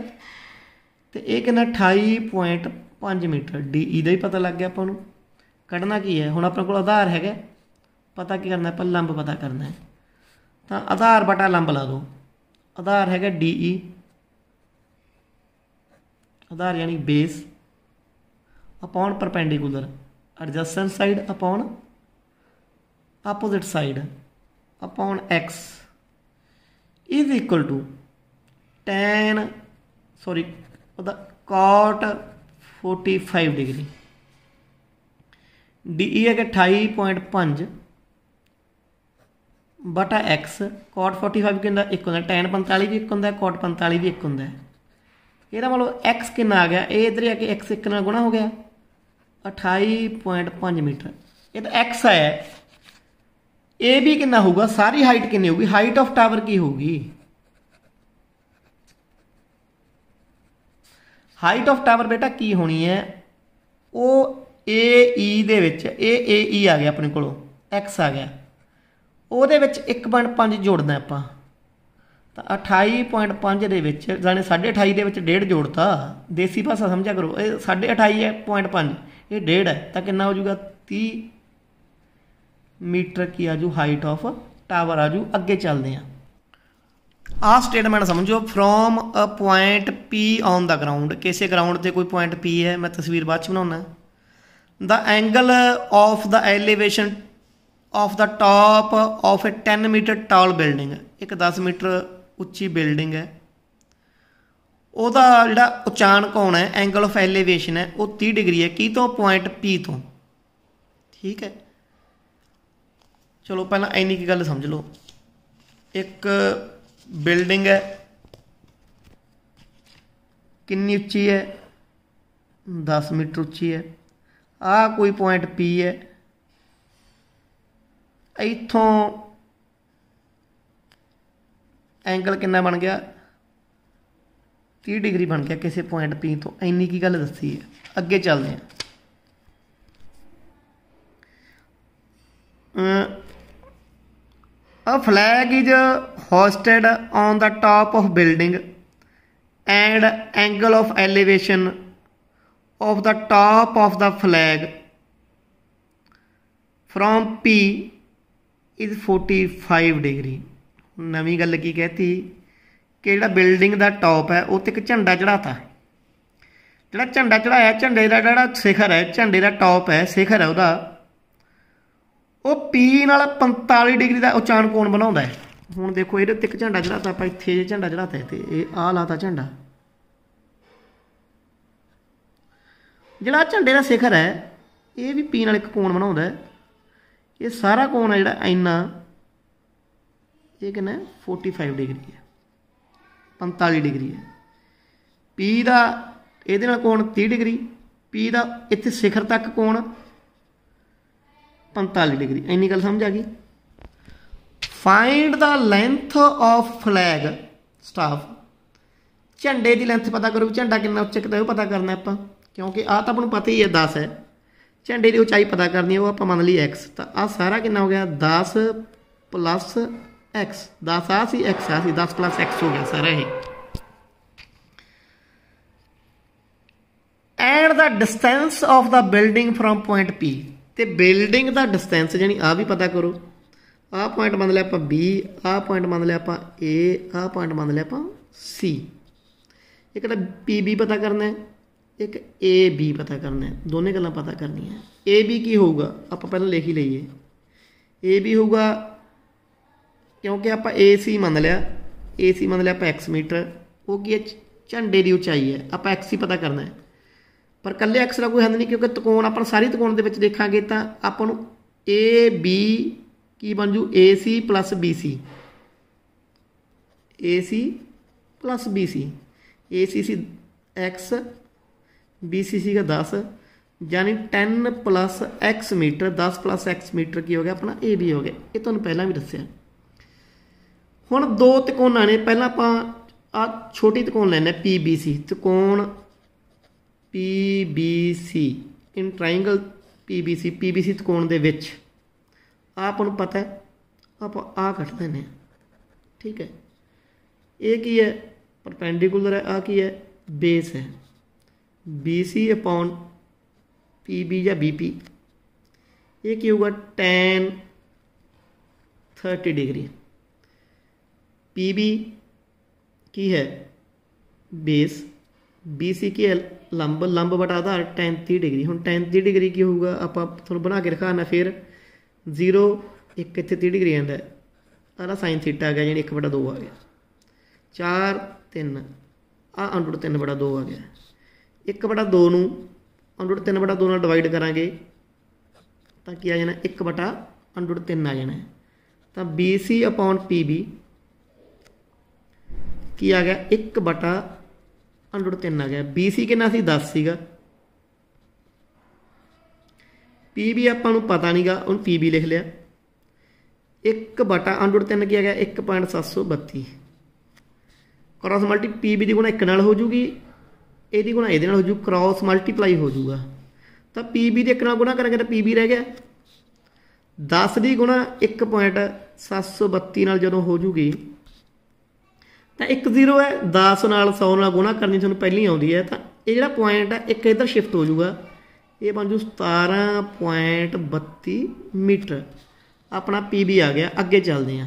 ਤੇ ਇਹ ਕਿੰਨਾ 28.5 ਮੀਟਰ DE ਦਾ ਹੀ ਪਤਾ ਲੱਗ ਗਿਆ ਆਪਾਂ ਨੂੰ ਕੱਢਣਾ ਕੀ ਹੈ ਹੁਣ ਆਪਣੇ ਕੋਲ ਆਧਾਰ ਹੈਗਾ ਪਤਾ ਕੀ ਕਰਨਾ ਹੈ ਆਪਾਂ ਲੰਬ ਪਤਾ ਕਰਨਾ ਹੈ ਤਾਂ ਆਧਾਰ ਬਟਾ ਲੰਬ ਲਾ ਦੋ ਆਧਾਰ ਹੈਗਾ DE ਆਧਾਰ ਯਾਨੀ base upon perpendicular adjacent side upon opposite side upon x is equal to tan sorry ਉਹਦਾ cot 45 ਡਿਗਰੀ DE ਹੈ ਕਿ 28.5 ਬਟਾ x cot 45 ਕਿੰਨਾ ਇੱਕ ਹੁੰਦਾ tan 45 ਵੀ ਇੱਕ ਹੁੰਦਾ cot 45 ਵੀ ਇੱਕ ਹੁੰਦਾ ਇਹਦਾ ਮਤਲਬ x ਕਿੰਨਾ ਆ ਗਿਆ ਇਹ ਇਧਰ ਆ ਕੇ x ਇੱਕ ਨਾਲ ਗੁਣਾ ਹੋ ਗਿਆ 28.5 ਮੀਟਰ ਇਹ ਤਾਂ x ਆਇਆ ਏ ਵੀ ਕਿੰਨਾ ਹੋਊਗਾ ਸਾਰੀ ਹਾਈਟ ਕਿੰਨੀ ਹੋਊਗੀ ਹਾਈਟ ਆਫ ਟਾਵਰ ਕੀ ਹੋਊਗੀ ਹਾਈਟ ਆਫ ਟਾਵਰ ਬੇਟਾ ਕੀ ਹੋਣੀ ਹੈ ਉਹ ਏ ਈ e ਦੇ ਵਿੱਚ ਏ ਏ ਈ ਆ ਗਿਆ ਆਪਣੇ ਕੋਲੋਂ x ਆ ਗਿਆ ਉਹਦੇ ਵਿੱਚ 1.5 ਜੋੜਨਾ ਆਪਾਂ ਤਾਂ 28.5 ਦੇ ਵਿੱਚ ਜਾਨੇ 28.5 ਦੇ ਵਿੱਚ ਡੇਢ ਜੋੜਤਾ ਦੇਸੀ ਭਾਸ਼ਾ ਸਮਝਿਆ ਕਰੋ ਇਹ 28.5 ਹੈ 0.5 ਇਹ ਡੇਢ ਹੈ ਤਾਂ ਕਿੰਨਾ ਹੋ ਜਾਊਗਾ 30 ਮੀਟਰ ਕੀ ਆਜੂ ਹਾਈਟ ਆਫ ਟਾਵਰ ਆਜੂ ਅੱਗੇ ਚੱਲਦੇ ਆ ਆ ਸਟੇਟਮੈਂਟ ਸਮਝੋ from a point P on the ground ਕਿਸੇ ਗਰਾਊਂਡ ਤੇ ਕੋਈ ਪੁਆਇੰਟ P ਹੈ ਮੈਂ ਤਸਵੀਰ ਬਾਅਦ ਚ ਬਣਾਉਣਾ the angle of the elevation of the top of a 10 metre tall building ਇੱਕ 10 ਮੀਟਰ ਉੱਚੀ ਬਿਲਡਿੰਗ ਹੈ ਉਹਦਾ ਜਿਹੜਾ ਉਚਾਨ ਕੋਣ ਹੈ ਐਂਗਲ ਆਫ ਐਲੀਵੇਸ਼ਨ ਹੈ ਉਹ 30 ਡਿਗਰੀ ਹੈ ਕੀ ਤੋਂ ਪੁਆਇੰਟ P ਤੋਂ ਠੀਕ ਹੈ ਚਲੋ ਪਹਿਲਾਂ ਐਨੀ ਕੀ ਗੱਲ ਸਮਝ ਲਓ ਇੱਕ ਬਿਲਡਿੰਗ ਹੈ ਕਿੰਨੀ ਉੱਚੀ ਹੈ 10 ਮੀਟਰ ਉੱਚੀ ਹੈ ਆ ਕੋਈ ਪੁਆਇੰਟ P ਹੈ ਇੱਥੋਂ ਐਂਗਲ ਕਿੰਨਾ ਬਣ ਗਿਆ 30 ਡਿਗਰੀ ਬਣ ਗਿਆ ਕਿਸੇ ਪੁਆਇੰਟ P ਤੋਂ ਐਨੀ ਕੀ ਗੱਲ ਦੱਸੀ ਹੈ ਅੱਗੇ ਚੱਲਦੇ ਹਾਂ A flag is hoisted on the top of building and angle of elevation of the top of the flag from P is 45 degree ਨਵੀਂ ਗੱਲ ਕੀ ਕਹਤੀ ਕਿ ਜਿਹੜਾ ਬਿਲਡਿੰਗ ਦਾ ਟੌਪ ਹੈ ਉੱਤੇ ਇੱਕ ਝੰਡਾ ਚੜਾਤਾ ਜਿਹੜਾ ਝੰਡਾ ਚੜਾਇਆ ਝੰਡੇ ਦਾ ਜਿਹੜਾ ਸਿਖਰ ਹੈ ਝੰਡੇ ਦਾ ਟੌਪ ਹੈ ਸਿਖਰ ਹੈ ਉਹਦਾ ਉਹ P ਨਾਲ 45 ਡਿਗਰੀ ਦਾ ਉਚਾਨ ਕੋਣ ਬਣਾਉਂਦਾ ਹੈ ਹੁਣ ਦੇਖੋ ਇਹਦੇ ਉੱਤੇ ਇੱਕ ਝੰਡਾ ਚੜਾਤਾ ਆਪਾਂ ਇੱਥੇ ਇਹ ਝੰਡਾ ਚੜਾਤਾ ਤੇ ਇਹ ਆ ਲਾਤਾ ਝੰਡਾ ਜਿਹੜਾ ਝੰਡੇ ਦਾ ਸਿਖਰ ਹੈ ਇਹ ਵੀ P ਨਾਲ ਇੱਕ ਕੋਣ ਬਣਾਉਂਦਾ ਹੈ ਇਹ ਸਾਰਾ ਕੋਣ ਹੈ ਜਿਹੜਾ ਇੰਨਾ ਇਹ ਕਿੰਨਾ 45 ਡਿਗਰੀ ਹੈ 45 ਡਿਗਰੀ ਹੈ P ਦਾ ਇਹਦੇ ਨਾਲ ਕੋਣ 30 ਡਿਗਰੀ P ਦਾ ਇੱਥੇ ਸਿਖਰ ਤੱਕ ਕੋਣ 45 ਡਿਗਰੀ ਇੰਨੀ ਗੱਲ ਸਮਝ ਆ ਗਈ find the length of flag staff ਝੰਡੇ ਦੀ ਲੈਂਥ ਪਤਾ ਕਰੋ ਝੰਡਾ ਕਿੰਨਾ ਉੱਚਾ ਕਿਤੇ ਉਹ ਪਤਾ ਕਰਨਾ ਆਪਾਂ ਕਿਉਂਕਿ ਆ ਤਾਂ ਆਪਾਂ ਨੂੰ ਪਤਾ ਹੀ ਹੈ 10 ਹੈ ਝੰਡੇ ਦੀ ਉਚਾਈ ਪਤਾ ਕਰਨੀ ਹੈ ਉਹ ਆਪਾਂ ਮੰਨ ਲਈ x ਤਾਂ ਆ ਸਾਰਾ ਕਿੰਨਾ ਹੋ ਗਿਆ 10 ਪਲੱਸ x 10 ਆ ਸੀ x ਆ ਸੀ 10 ਪਲੱਸ x ਹੋ ਗਿਆ ਸਾਰਾ ਇਹ and the distance of the building from point p ਤੇ ਬਿਲਡਿੰਗ ਦਾ ਡਿਸਟੈਂਸ ਜਾਨੀ ਆ ਵੀ ਪਤਾ ਕਰੋ ਆ ਪੁਆਇੰਟ ਮੰਨ ਲਿਆ ਆਪਾਂ B ਆ ਪੁਆਇੰਟ ਮੰਨ ਲਿਆ ਆਪਾਂ A ਆ ਪੁਆਇੰਟ ਮੰਨ ਲਿਆ ਆਪਾਂ C ਇੱਕ ਤਾਂ PB ਪਤਾ ਕਰਨਾ ਹੈ ਇੱਕ AB ਪਤਾ ਕਰਨਾ ਹੈ ਦੋਨੇ ਗੱਲਾਂ ਪਤਾ ਕਰਨੀਆਂ AB ਕੀ ਹੋਊਗਾ ਆਪਾਂ ਪਹਿਲਾਂ ਲਿਖ ਹੀ ਲਈਏ AB ਹੋਊਗਾ ਕਿਉਂਕਿ ਆਪਾਂ AC ਮੰਨ ਲਿਆ AC ਮੰਨ ਲਿਆ ਆਪਾਂ x ਮੀਟਰ ਉਹ ਕੀ ਹੈ ਝੰਡੇ ਦੀ ਉਚਾਈ ਹੈ ਆਪਾਂ x ਹੀ ਪਤਾ ਕਰਨਾ ਹੈ ਪਰ ਕੱਲੇ ਐਕਸ ਦਾ ਕੋਈ ਹੱਲ ਨਹੀਂ ਕਿਉਂਕਿ ਤਕੋਣ ਆਪਾਂ ਸਾਰੀ ਤਕੋਣ ਦੇ ਵਿੱਚ ਦੇਖਾਂਗੇ ਤਾਂ ਆਪਾਂ ਨੂੰ ਏ ਬੀ ਕੀ ਬਣ ਜੂ AC BC AC BC AC ਸੀ x BC ਸੀਗਾ 10 ਯਾਨੀ 10 x ਮੀਟਰ 10 x ਮੀਟਰ ਕੀ ਹੋ ਗਿਆ ਆਪਣਾ AB ਹੋ ਗਿਆ ਇਹ ਤੁਹਾਨੂੰ ਪਹਿਲਾਂ ਵੀ ਦੱਸਿਆ ਹੁਣ ਦੋ ਤਿਕੋਣਾਂ ਨੇ ਪਹਿਲਾਂ ਆਪਾਂ ਆ ਛੋਟੀ ਤਿਕੋਣ ਲੈਣਾ PBC ਤਿਕੋਣ P B PBC in P B C ਤ੍ਰਿਕੋਣ ਦੇ ਵਿੱਚ ਆਪ ਨੂੰ ਪਤਾ पता आप आ कट देने ठीक है ਇਹ की है परपेंडिकुलर है आ की है बेस है B C upon P B या बी पी ये की होगा tan thirty degree P B की है बेस बी सी की है ਲੰਬ ਲੰਬ ਬਟਾ ਆਧਾਰ tan 30 ਡਿਗਰੀ ਹੁਣ tan 30 ਡਿਗਰੀ ਕੀ ਹੋਊਗਾ ਆਪਾਂ ਤੁਹਾਨੂੰ ਬਣਾ ਕੇ ਰਖਾਣਾ ਫਿਰ 0 1 ਇੱਥੇ 30 ਡਿਗਰੀ ਆਂਦਾ ਆਲਾ sin θ ਆ ਗਿਆ ਯਾਨੀ 1 ਬਟਾ 2 ਆ ਗਿਆ 4 3 ਆ ਅੰਡਰ 3 ਬਟਾ 2 ਆ ਗਿਆ 1 ਬਟਾ 2 ਨੂੰ ਅੰਡਰ 3 ਬਟਾ 2 ਨਾਲ ਡਿਵਾਈਡ ਕਰਾਂਗੇ ਤਾਂ ਕੀ ਆ ਜਾਣਾ 1 ਬਟਾ ਅੰਡਰ 3 ਆ ਜਾਣਾ ਤਾਂ BC PB ਕੀ ਆ ਗਿਆ 1 ਬਟਾ ਅੰਡਰ 3 ਆ ਗਿਆ BC ਕਿੰਨਾ ਸੀ 10 ਸੀਗਾ PB ਆਪਾਂ ਨੂੰ ਪਤਾ ਨਹੀਂਗਾ ਉਹਨੂੰ PB ਲਿਖ ਲਿਆ 1 ਬਟਾ ਅੰਡਰ 3 ਕੀ ਆ ਗਿਆ 1.732 ਕ੍ਰਾਸ ਮਲਟੀ PB ਦੀ ਗੁਣਾ 1 ਨਾਲ ਹੋ ਜੂਗੀ ਇਹਦੀ ਗੁਣਾ ਇਹਦੇ ਨਾਲ ਹੋ ਜੂ ਕ੍ਰਾਸ ਮਲਟੀਪਲਾਈ ਹੋ ਜੂਗਾ ਤਾਂ PB ਦੇ 1 ਨਾਲ ਗੁਣਾ ਕਰਾਂਗੇ ਤਾਂ PB ਰਹਿ ਗਿਆ 10 ਦੀ ਗੁਣਾ 1.732 ਨਾਲ ਜਦੋਂ ਹੋ ਜੂਗੀ ਤਾਂ ਇੱਕ ਜ਼ੀਰੋ ਹੈ 10 ਨਾਲ 100 ਨਾਲ ਗੁਣਾ ਕਰਨੀ ਤੁਹਾਨੂੰ ਪਹਿਲੀ ਆਉਂਦੀ ਹੈ ਤਾਂ ਇਹ ਜਿਹੜਾ ਪੁਆਇੰਟ ਹੈ ਇੱਕ ਇਧਰ ਸ਼ਿਫਟ ਹੋ ਜਾਊਗਾ ਇਹ ਬਣ ਜੂ 17.32 ਮੀਟਰ ਆਪਣਾ ਪੀਬੀ ਆ ਗਿਆ ਅੱਗੇ ਚੱਲਦੇ ਆ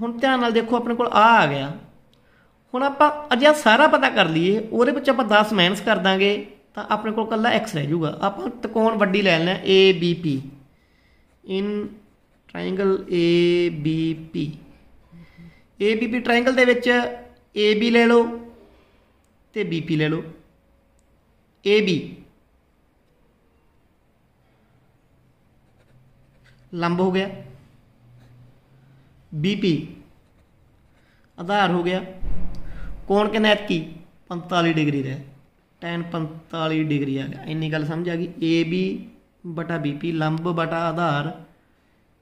ਹੁਣ ਧਿਆਨ ਨਾਲ ਦੇਖੋ ਆਪਣੇ ਕੋਲ ਆ ਆ ਗਿਆ ਹੁਣ ਆਪਾਂ ਅਜਿਹਾ ਸਾਰਾ ਪਤਾ ਕਰ ਲਈਏ ਉਹਦੇ ਵਿੱਚ ਆਪਾਂ 10 ਮਾਈਨਸ ਕਰ ਦਾਂਗੇ ਤਾਂ ਆਪਣੇ ਕੋਲ ਕੱਲਾ x ਰਹਿ ਜਾਊਗਾ ਆਪਾਂ ਤਕੋਣ ਵੱਡੀ ਲੈ ਲੈਣਾ ABP in triangle ABP ABP triangle ਦੇ ਵਿੱਚ AB ਲੈ ਲਓ ਤੇ BP ਲੈ ਲਓ AB ਲੰਬ ਹੋ ਗਿਆ BP ਆਧਾਰ ਹੋ ਗਿਆ ਕੋਣ ਕਿੰਨਾ ਹੈ ਕੀ 45 ਡਿਗਰੀ ਦਾ ਟੈਨ 45 ਡਿਗਰੀ ਆ ਗਿਆ ਇੰਨੀ ਗੱਲ ਸਮਝ ਆ ਗਈ AB ਬਟਾ BP ਲੰਬ ਬਟਾ ਆਧਾਰ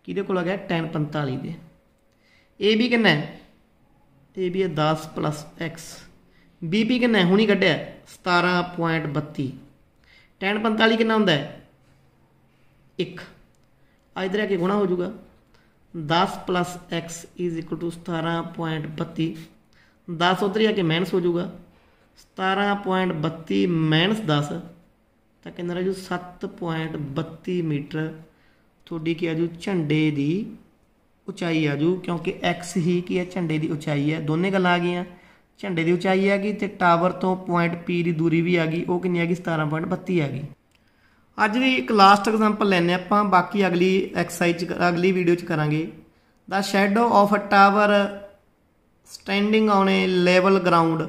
ਕਿਹਦੇ ਕੋਲ ਆ ਗਿਆ ਟੈਨ 45 ਦੇ AB ਕਿੰਨਾ ਹੈ ਤੇ ਵੀ ਇਹ 10 x ਬੀਪੀ ਕਿੰਨਾ ਹੁਣੀ ਕੱਢਿਆ 17.32 tan 45 ਕਿੰਨਾ ਹੁੰਦਾ ਹੈ 1 ਆ ਇਧਰ ਆ ਕੇ ਗੁਣਾ ਹੋ ਜਾਊਗਾ 10 x 17.32 10 ਉਧਰ ਆ ਕੇ ਮਾਈਨਸ ਹੋ ਜਾਊਗਾ 17.32 ਮਾਈਨਸ 10 ਤਾਂ ਕਿੰਨਾ ਰਹੂ ਜੂ 7.32 ਮੀਟਰ ਤੁਹਾਡੀ ਕੀ ਆ ਜੂ ਝੰਡੇ ਦੀ ਉਚਾਈ ਆ ਜੂ ਕਿਉਂਕਿ x ਹੀ ਕੀ ਹੈ ਝੰਡੇ ਦੀ ਉਚਾਈ ਹੈ ਦੋਨੇ ਗੱਲਾਂ ਆ ਗਈਆਂ ਝੰਡੇ ਦੀ ਉਚਾਈ ਆ ਗਈ ਤੇ ਟਾਵਰ ਤੋਂ ਪੁਆਇੰਟ P ਦੀ ਦੂਰੀ ਵੀ ਆ ਗਈ ਉਹ ਕਿੰਨੀ ਆ ਗਈ 17.32 ਆ ਗਈ ਅੱਜ ਵੀ ਇੱਕ ਲਾਸਟ ਐਗਜ਼ਾਮਪਲ ਲੈਨੇ ਆਪਾਂ ਬਾਕੀ ਅਗਲੀ ਐਕਸਰਸਾਈਜ਼ ਅਗਲੀ ਵੀਡੀਓ ਚ ਕਰਾਂਗੇ the shadow of a tower standing on a level ground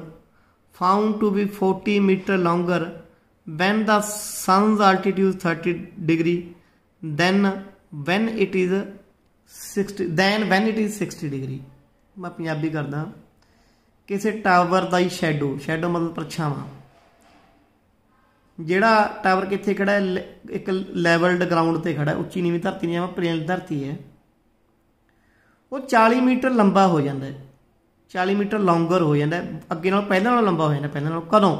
found to be 40 metre longer when the sun's altitude 30 degree than when it is 60 than when it is 60 degree ਮੈਂ ਪੰਜਾਬੀ ਕਰਦਾ ਕਿਸੇ tower ਦਾ ਹੀ shadow shadow ਮਤਲਬ ਪਰਛਾਵਾਂ ਜਿਹੜਾ tower ਕਿੱਥੇ ਖੜਾ ਹੈ ਇੱਕ ਲੈਵਲਡ ਗਰਾਊਂਡ ਤੇ ਖੜਾ ਹੈ ਉੱਚੀ ਨੀਵੀਂ ਧਰਤੀ ਨਹੀਂ ਆ ਪਲੇਨ ਧਰਤੀ ਹੈ ਉਹ 40 ਮੀਟਰ ਲੰਬਾ ਹੋ ਜਾਂਦਾ ਹੈ 40 ਮੀਟਰ ਲੌਂਗਰ ਹੋ ਜਾਂਦਾ ਹੈ ਅੱਗੇ ਨਾਲ ਪਹਿਲਾਂ ਨਾਲੋਂ ਲੰਬਾ ਹੋ ਜਾਂਦਾ ਪਹਿਲਾਂ ਨਾਲੋਂ ਕਦੋਂ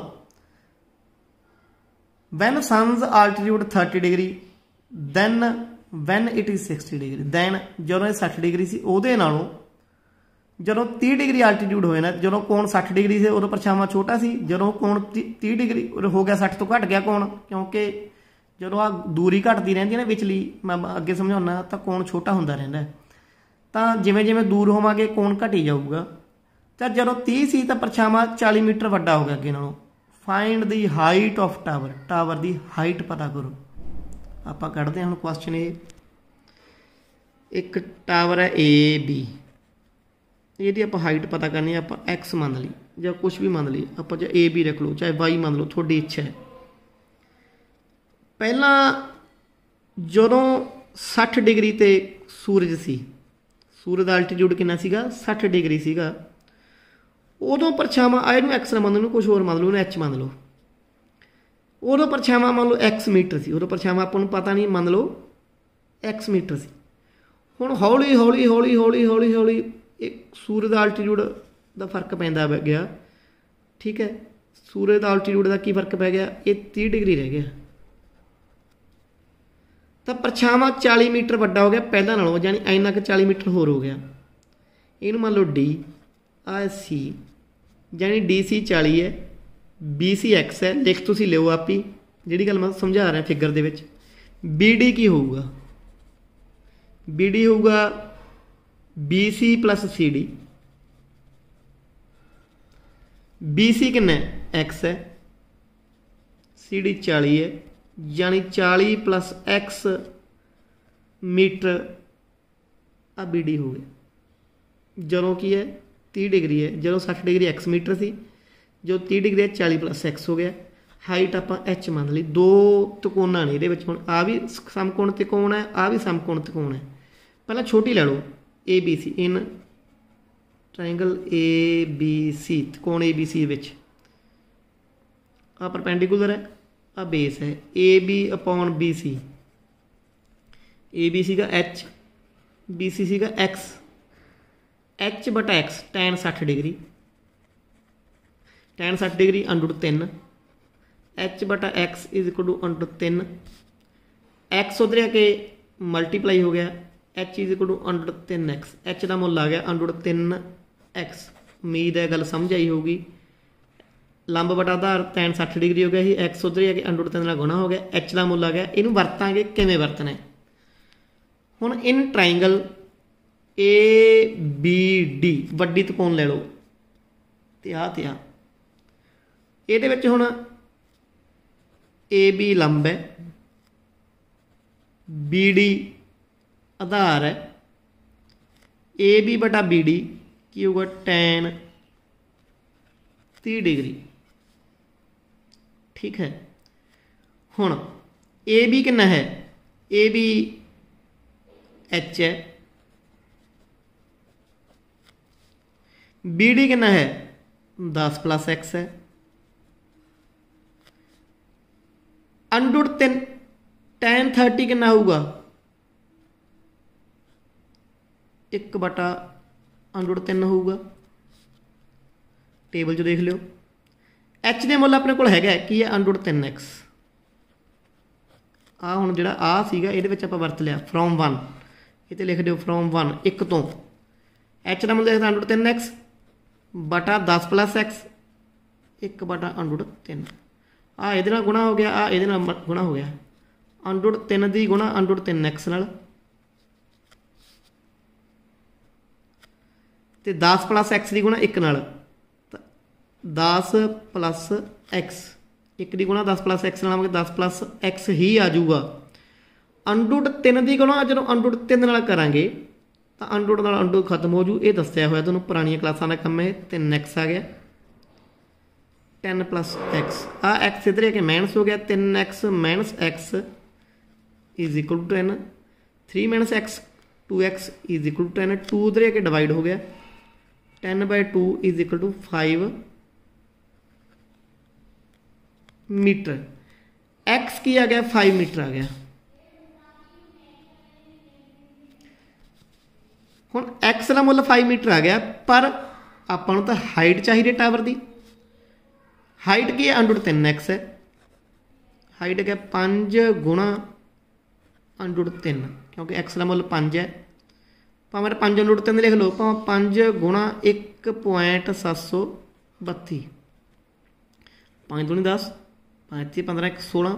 when sun's altitude 30 degree than when it is 60 degree than ਜਦੋਂ ਇਹ 60 ਡਿਗਰੀ ਸੀ ਉਹਦੇ ਨਾਲੋਂ ਜਦੋਂ 30 ਡਿਗਰੀ ਆਲਟੀਟਿਊਡ ਹੋਏ ਨਾ ਜਦੋਂ ਕੋਣ 60 ਡਿਗਰੀ ਸੀ ਉਦੋਂ ਪਰਛਾਵਾਂ ਛੋਟਾ ਸੀ ਜਦੋਂ ਕੋਣ 30 ਡਿਗਰੀ ਹੋ ਗਿਆ 60 ਤੋਂ ਘਟ ਗਿਆ ਕੋਣ ਕਿਉਂਕਿ ਜਦੋਂ ਆ ਦੂਰੀ ਘਟਦੀ ਰਹਿੰਦੀ ਹੈ ਨਾ ਵਿਚਲੀ ਮੈਂ ਅੱਗੇ ਸਮਝਾਉਣਾ ਤਾਂ ਕੋਣ ਛੋਟਾ ਹੁੰਦਾ ਰਹਿੰਦਾ ਤਾਂ ਜਿਵੇਂ ਜਿਵੇਂ ਦੂਰ ਹੋਵਾਂਗੇ ਕੋਣ ਘਟੀ ਜਾਊਗਾ ਤਾਂ ਜਦੋਂ 30 ਸੀ ਤਾਂ ਪਰਛਾਵਾਂ 40 ਮੀਟਰ ਵੱਡਾ ਹੋ ਗਿਆ ਅੱਗੇ ਨਾਲੋਂ find the height of tower tower ਦੀ ਹਾਈਟ ਪਤਾ ਕਰੋ ਆਪਾਂ ਕੱਢਦੇ ਹਾਂ ਹੁਣ ਕੁਐਸਚਨ ਇਹ ਇੱਕ ਟਾਵਰ ਹੈ A B ਇਹਦੀ ਆਪਾਂ ਹਾਈਟ ਪਤਾ ਕਰਨੀ ਹੈ ਆਪਾਂ x ਮੰਨ ਲਈ ਜਾਂ ਕੁਝ ਵੀ ਮੰਨ ਲਈ ਆਪਾਂ ਜੇ ਏ ਬੀ ਰੱਖ ਲਓ ਚਾਹੇ y ਮੰਨ ਲਓ ਤੁਹਾਡੀ ਇੱਛਾ ਹੈ ਪਹਿਲਾਂ ਜਦੋਂ 60 ਡਿਗਰੀ ਤੇ ਸੂਰਜ ਸੀ ਸੂਰਜ ਦਾ ਅਲਟੀਟਿਊਡ ਕਿੰਨਾ ਸੀਗਾ 60 ਡਿਗਰੀ ਸੀਗਾ ਉਦੋਂ ਪਰਛਾਵਾਂ ਆਏ ਨੂੰ x ਨਾਲ ਮੰਨ ਲਓ ਕੁਝ ਹੋਰ ਮੰਨ ਲਓ ਨਾ h ਮੰਨ ਲਓ ਉਦੋਂ ਪਰਛਾਵਾਂ ਮੰਨ ਲਓ x ਮੀਟਰ ਸੀ ਉਦੋਂ ਪਰਛਾਵਾਂ ਆਪਾਂ ਨੂੰ ਪਤਾ ਨਹੀਂ ਮੰਨ ਲਓ x ਮੀਟਰ ਸੀ ਹੁਣ ਹੌਲੀ ਹੌਲੀ ਹੌਲੀ ਹੌਲੀ ਹੌਲੀ ਹੌਲੀ ਇੱਕ ਸੂਰਜ ਦਾ ਅਲਟੀਟਿਊਡ ਦਾ ਫਰਕ ਪੈਂਦਾ ਗਿਆ ਠੀਕ ਹੈ ਸੂਰਜ ਦਾ ਅਲਟੀਟਿਊਡ ਦਾ ਕੀ ਫਰਕ ਪੈ ਗਿਆ ਇਹ 30 ਡਿਗਰੀ ਰਹਿ ਗਿਆ ਤਾਂ ਪਰਛਾਵਾਂ 40 ਮੀਟਰ ਵੱਡਾ ਹੋ ਗਿਆ ਪਹਿਲਾਂ ਨਾਲੋਂ ਯਾਨੀ ਐਨਾ ਕਿ 40 ਮੀਟਰ ਹੋਰ ਹੋ ਗਿਆ ਇਹਨੂੰ ਮੰਨ ਲਓ d ਆ c ਯਾਨੀ dc 40 ਹੈ BCX ਹੈ ਲਿਖ ਤੁਸੀਂ ਲਿਓ ਆਪੀ ਜਿਹੜੀ ਗੱਲ ਮੈਂ ਸਮਝਾ ਰਿਹਾ ਫਿਗਰ ਦੇ ਵਿੱਚ BD ਕੀ ਹੋਊਗਾ BD ਹੋਊਗਾ BC CD BC ਕਿੰਨਾ ਹੈ x ਹੈ CD 40 ਹੈ ਯਾਨੀ 40 x ਮੀਟਰ ਆ BD ਹੋ ਗਿਆ ਜਦੋਂ ਕੀ ਹੈ 30 ਡਿਗਰੀ ਹੈ ਜਦੋਂ 60 ਡਿਗਰੀ x ਮੀਟਰ ਸੀ ਜੋ 30 ਡਿਗਰੀ 40 ਪਲੱਸ x ਹੋ ਗਿਆ ਹਾਈਟ ਆਪਾਂ h ਮੰਨ ਲਈ ਦੋ ਤਿਕੋਣਾਂ ਨੇ ਇਹਦੇ ਵਿੱਚ ਹੁਣ ਆ ਵੀ ਸਮਕੋਣ ਤਿਕੋਣ ਹੈ ਆ ਵੀ ਸਮਕੋਣ ਤਿਕੋਣ ਹੈ ਪਹਿਲਾਂ ਛੋਟੀ ਲੈ ਲਓ ABC ਇਨ ਟ੍ਰਾਇੰਗਲ ABC ਤਿਕੋਣ ABC ਵਿੱਚ ਆ ਪਰਪੈਂਡੀਕੂਲਰ ਹੈ ਆ ਬੇਸ ਹੈ AB upon BC ABC ਦਾ h BC ਸੀਗਾ x h x tan 60 degree tan 60 degree √3 h x √3 x ਆ ਕੇ ਮਲਟੀਪਲਾਈ ਹੋ ਗਿਆ h √3x h ਦਾ ਮੁੱਲ ਆ ਗਿਆ √3x ਉਮੀਦ ਹੈ ਗੱਲ ਸਮਝ ਆਈ ਹੋਊਗੀ ਲੰਬ ਬਟਾ ਆਧਾਰ 60 ਡਿਗਰੀ ਹੋ ਗਿਆ ਸੀ x ਉਧਰ ਆ ਕੇ √3 ਨਾਲ ਗੁਣਾ ਹੋ ਗਿਆ h ਦਾ ਮੁੱਲ ਆ ਗਿਆ ਇਹਨੂੰ ਵਰਤਾਂਗੇ ਕਿਵੇਂ ਵਰਤਣਾ ਹੁਣ ਇਨ ਟ੍ਰਾਇੰਗਲ ABD ਵੱਡੀ ਤਕੋਣ ਲੈ ਲਓ ਤੇ ਆ ਤੇ ਆ ये हूँ ए बी लंब है बी डी आधार है ए बी बटा बी डी की होगा टैन ती डिग्री ठीक है हूँ ए बी कि है ए बी एच है बी डी कि है दस प्लस एक्स है अंडूड टेन टेन थर्टी कितना होगा एक बटा ਅੰਡਰ 3 ਹੋਊਗਾ ਟੇਬਲ 'ਚ ਦੇਖ ਲਿਓ h ਦੇ ਮੁੱਲ ਆਪਣੇ ਕੋਲ ਹੈਗਾ ਕੀ ਹੈ ਅੰਡਰ 3x ਆ ਹੁਣ ਜਿਹੜਾ ਆ ਸੀਗਾ ਇਹਦੇ ਵਿੱਚ ਆਪਾਂ ਵਰਤ ਲਿਆ ਫਰੋਮ 1 ਇਤੇ ਲਿਖ ਦਿਓ ਫਰੋਮ 1 1 ਤੋਂ h ਦਾ ਮੁੱਲ ਦੇਖਦਾ ਅੰਡਰ 3x ਬਟਾ 10 x 1 ਬਟਾ 3 ਆ ਇਹਦੇ ਨਾਲ ਗੁਣਾ ਹੋ ਗਿਆ ਆ ਇਹਦੇ ਨਾਲ ਗੁਣਾ ਹੋ ਗਿਆ ਅੰਡਰ 3 ਦੀ ਗੁਣਾ ਅੰਡਰ 3x ਨਾਲ ਤੇ 10 x ਦੀ ਗੁਣਾ 1 ਨਾਲ 10 x 1 ਦੀ ਗੁਣਾ 10 x ਨਾਲ ਆਵਾਂਗੇ 10 x ਹੀ ਆ ਜਾਊਗਾ ਅੰਡਰ 3 ਦੀ ਗੁਣਾ ਜਦੋਂ ਅੰਡਰ 3 ਨਾਲ ਕਰਾਂਗੇ ਤਾਂ ਅੰਡਰ ਨਾਲ ਅੰਡਰ ਖਤਮ ਹੋ ਜੂ ਇਹ ਦੱਸਿਆ ਹੋਇਆ ਤੁਹਾਨੂੰ ਪੁਰਾਣੀਆਂ ਕਲਾਸਾਂ ਦਾ ਕੰਮ ਹੈ 3x ਆ ਗਿਆ 10 x ਆ x ਇਧਰ ਆ ਕੇ ਮਾਈਨਸ ਹੋ ਗਿਆ 3x x 10 3 x 2x 10 2 ਇਧਰ ਆ ਕੇ ਡਿਵਾਈਡ ਹੋ ਗਿਆ 10 2 5 ਮੀਟਰ x ਕੀ ਆ ਗਿਆ 5 ਮੀਟਰ ਆ ਗਿਆ ਹੁਣ x ਦਾ ਮੁੱਲ 5 ਮੀਟਰ ਆ ਗਿਆ ਪਰ ਆਪਾਂ ਨੂੰ ਤਾਂ ਹਾਈਟ ਚਾਹੀਦੀ ਟਾਵਰ ਦੀ ਹਾਈਟ ਕੀ ਹੈ ਅੰਡਰ 3x ਹੈ ਹਾਈਟ ਹੈ 5 ਗੁਣਾ 3 ਕਿਉਂਕਿ x ਦਾ ਮੁੱਲ 5 ਹੈ ਭਾਵੇਂ 5 √3 3 ਲਿਖ ਲਓ ਭਾਵੇਂ 5 ਗੁਣਾ 1.732 5 2 10 5 3 15 16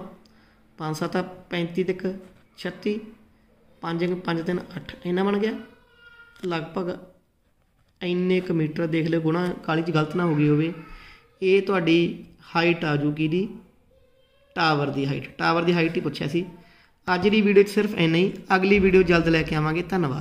5 7 35 36 5 5 3 8 ਇੰਨਾ ਬਣ ਗਿਆ ਲਗਭਗ ਇੰਨੇ ਕਿ ਮੀਟਰ ਦੇਖ ਲਓ ਗੁਣਾ ਕਾਲੀ ਚ ਗਲਤ ਨਾ ਹੋ ਗਈ ਹੋਵੇ ਇਹ ਤੁਹਾਡੀ ਹਾਈਟ ਆ ਜੂਗੀ ਦੀ ਟਾਵਰ ਦੀ ਹਾਈਟ ਟਾਵਰ ਦੀ ਹਾਈਟ ਹੀ ਪੁੱਛਿਆ ਸੀ ਅੱਜ ਦੀ ਵੀਡੀਓ 'ਚ ਸਿਰਫ ਇੰਨਾ ਹੀ ਅਗਲੀ ਵੀਡੀਓ ਜਲਦ ਲੈ ਕੇ ਆਵਾਂਗੇ ਧੰਨਵਾਦ